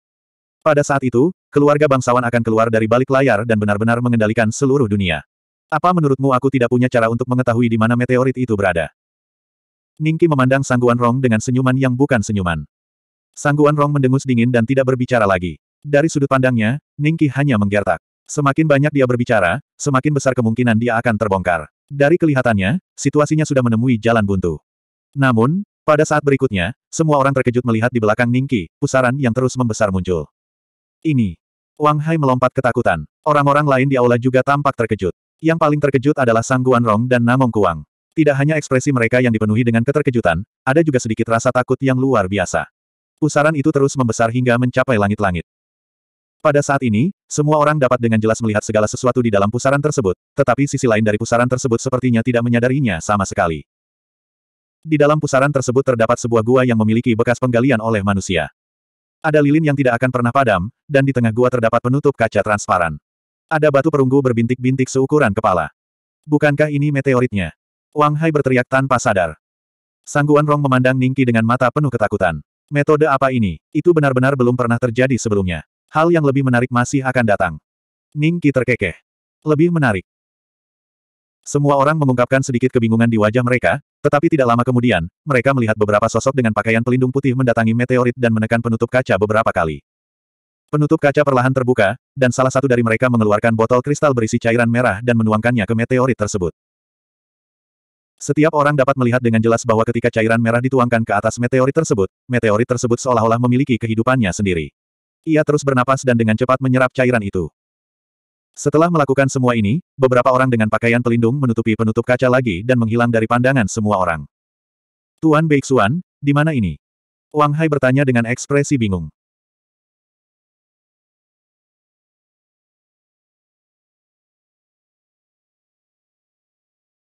Pada saat itu, keluarga bangsawan akan keluar dari balik layar dan benar-benar mengendalikan seluruh dunia. Apa menurutmu aku tidak punya cara untuk mengetahui di mana meteorit itu berada? Ningki memandang Sangguan Rong dengan senyuman yang bukan senyuman. Sangguan Rong mendengus dingin dan tidak berbicara lagi. Dari sudut pandangnya, Ningki hanya menggertak. Semakin banyak dia berbicara, semakin besar kemungkinan dia akan terbongkar. Dari kelihatannya, situasinya sudah menemui jalan buntu. Namun, pada saat berikutnya, semua orang terkejut melihat di belakang Ningki, pusaran yang terus membesar muncul. Ini, Wang Hai melompat ketakutan. Orang-orang lain di aula juga tampak terkejut. Yang paling terkejut adalah Sang Guanrong dan Namong Kuang. Tidak hanya ekspresi mereka yang dipenuhi dengan keterkejutan, ada juga sedikit rasa takut yang luar biasa. Pusaran itu terus membesar hingga mencapai langit-langit. Pada saat ini, semua orang dapat dengan jelas melihat segala sesuatu di dalam pusaran tersebut, tetapi sisi lain dari pusaran tersebut sepertinya tidak menyadarinya sama sekali. Di dalam pusaran tersebut terdapat sebuah gua yang memiliki bekas penggalian oleh manusia. Ada lilin yang tidak akan pernah padam, dan di tengah gua terdapat penutup kaca transparan. Ada batu perunggu berbintik-bintik seukuran kepala. Bukankah ini meteoritnya? Wang Hai berteriak tanpa sadar. Sangguan Rong memandang Ningki dengan mata penuh ketakutan. Metode apa ini? Itu benar-benar belum pernah terjadi sebelumnya. Hal yang lebih menarik masih akan datang. Ningki terkekeh. Lebih menarik. Semua orang mengungkapkan sedikit kebingungan di wajah mereka, tetapi tidak lama kemudian, mereka melihat beberapa sosok dengan pakaian pelindung putih mendatangi meteorit dan menekan penutup kaca beberapa kali. Penutup kaca perlahan terbuka, dan salah satu dari mereka mengeluarkan botol kristal berisi cairan merah dan menuangkannya ke meteorit tersebut. Setiap orang dapat melihat dengan jelas bahwa ketika cairan merah dituangkan ke atas meteorit tersebut, meteorit tersebut seolah-olah memiliki kehidupannya sendiri. Ia terus bernapas dan dengan cepat menyerap cairan itu. Setelah melakukan semua ini, beberapa orang dengan pakaian pelindung menutupi penutup kaca lagi dan menghilang dari pandangan semua orang. Tuan Beixuan, di mana ini? Wang Hai bertanya dengan ekspresi bingung.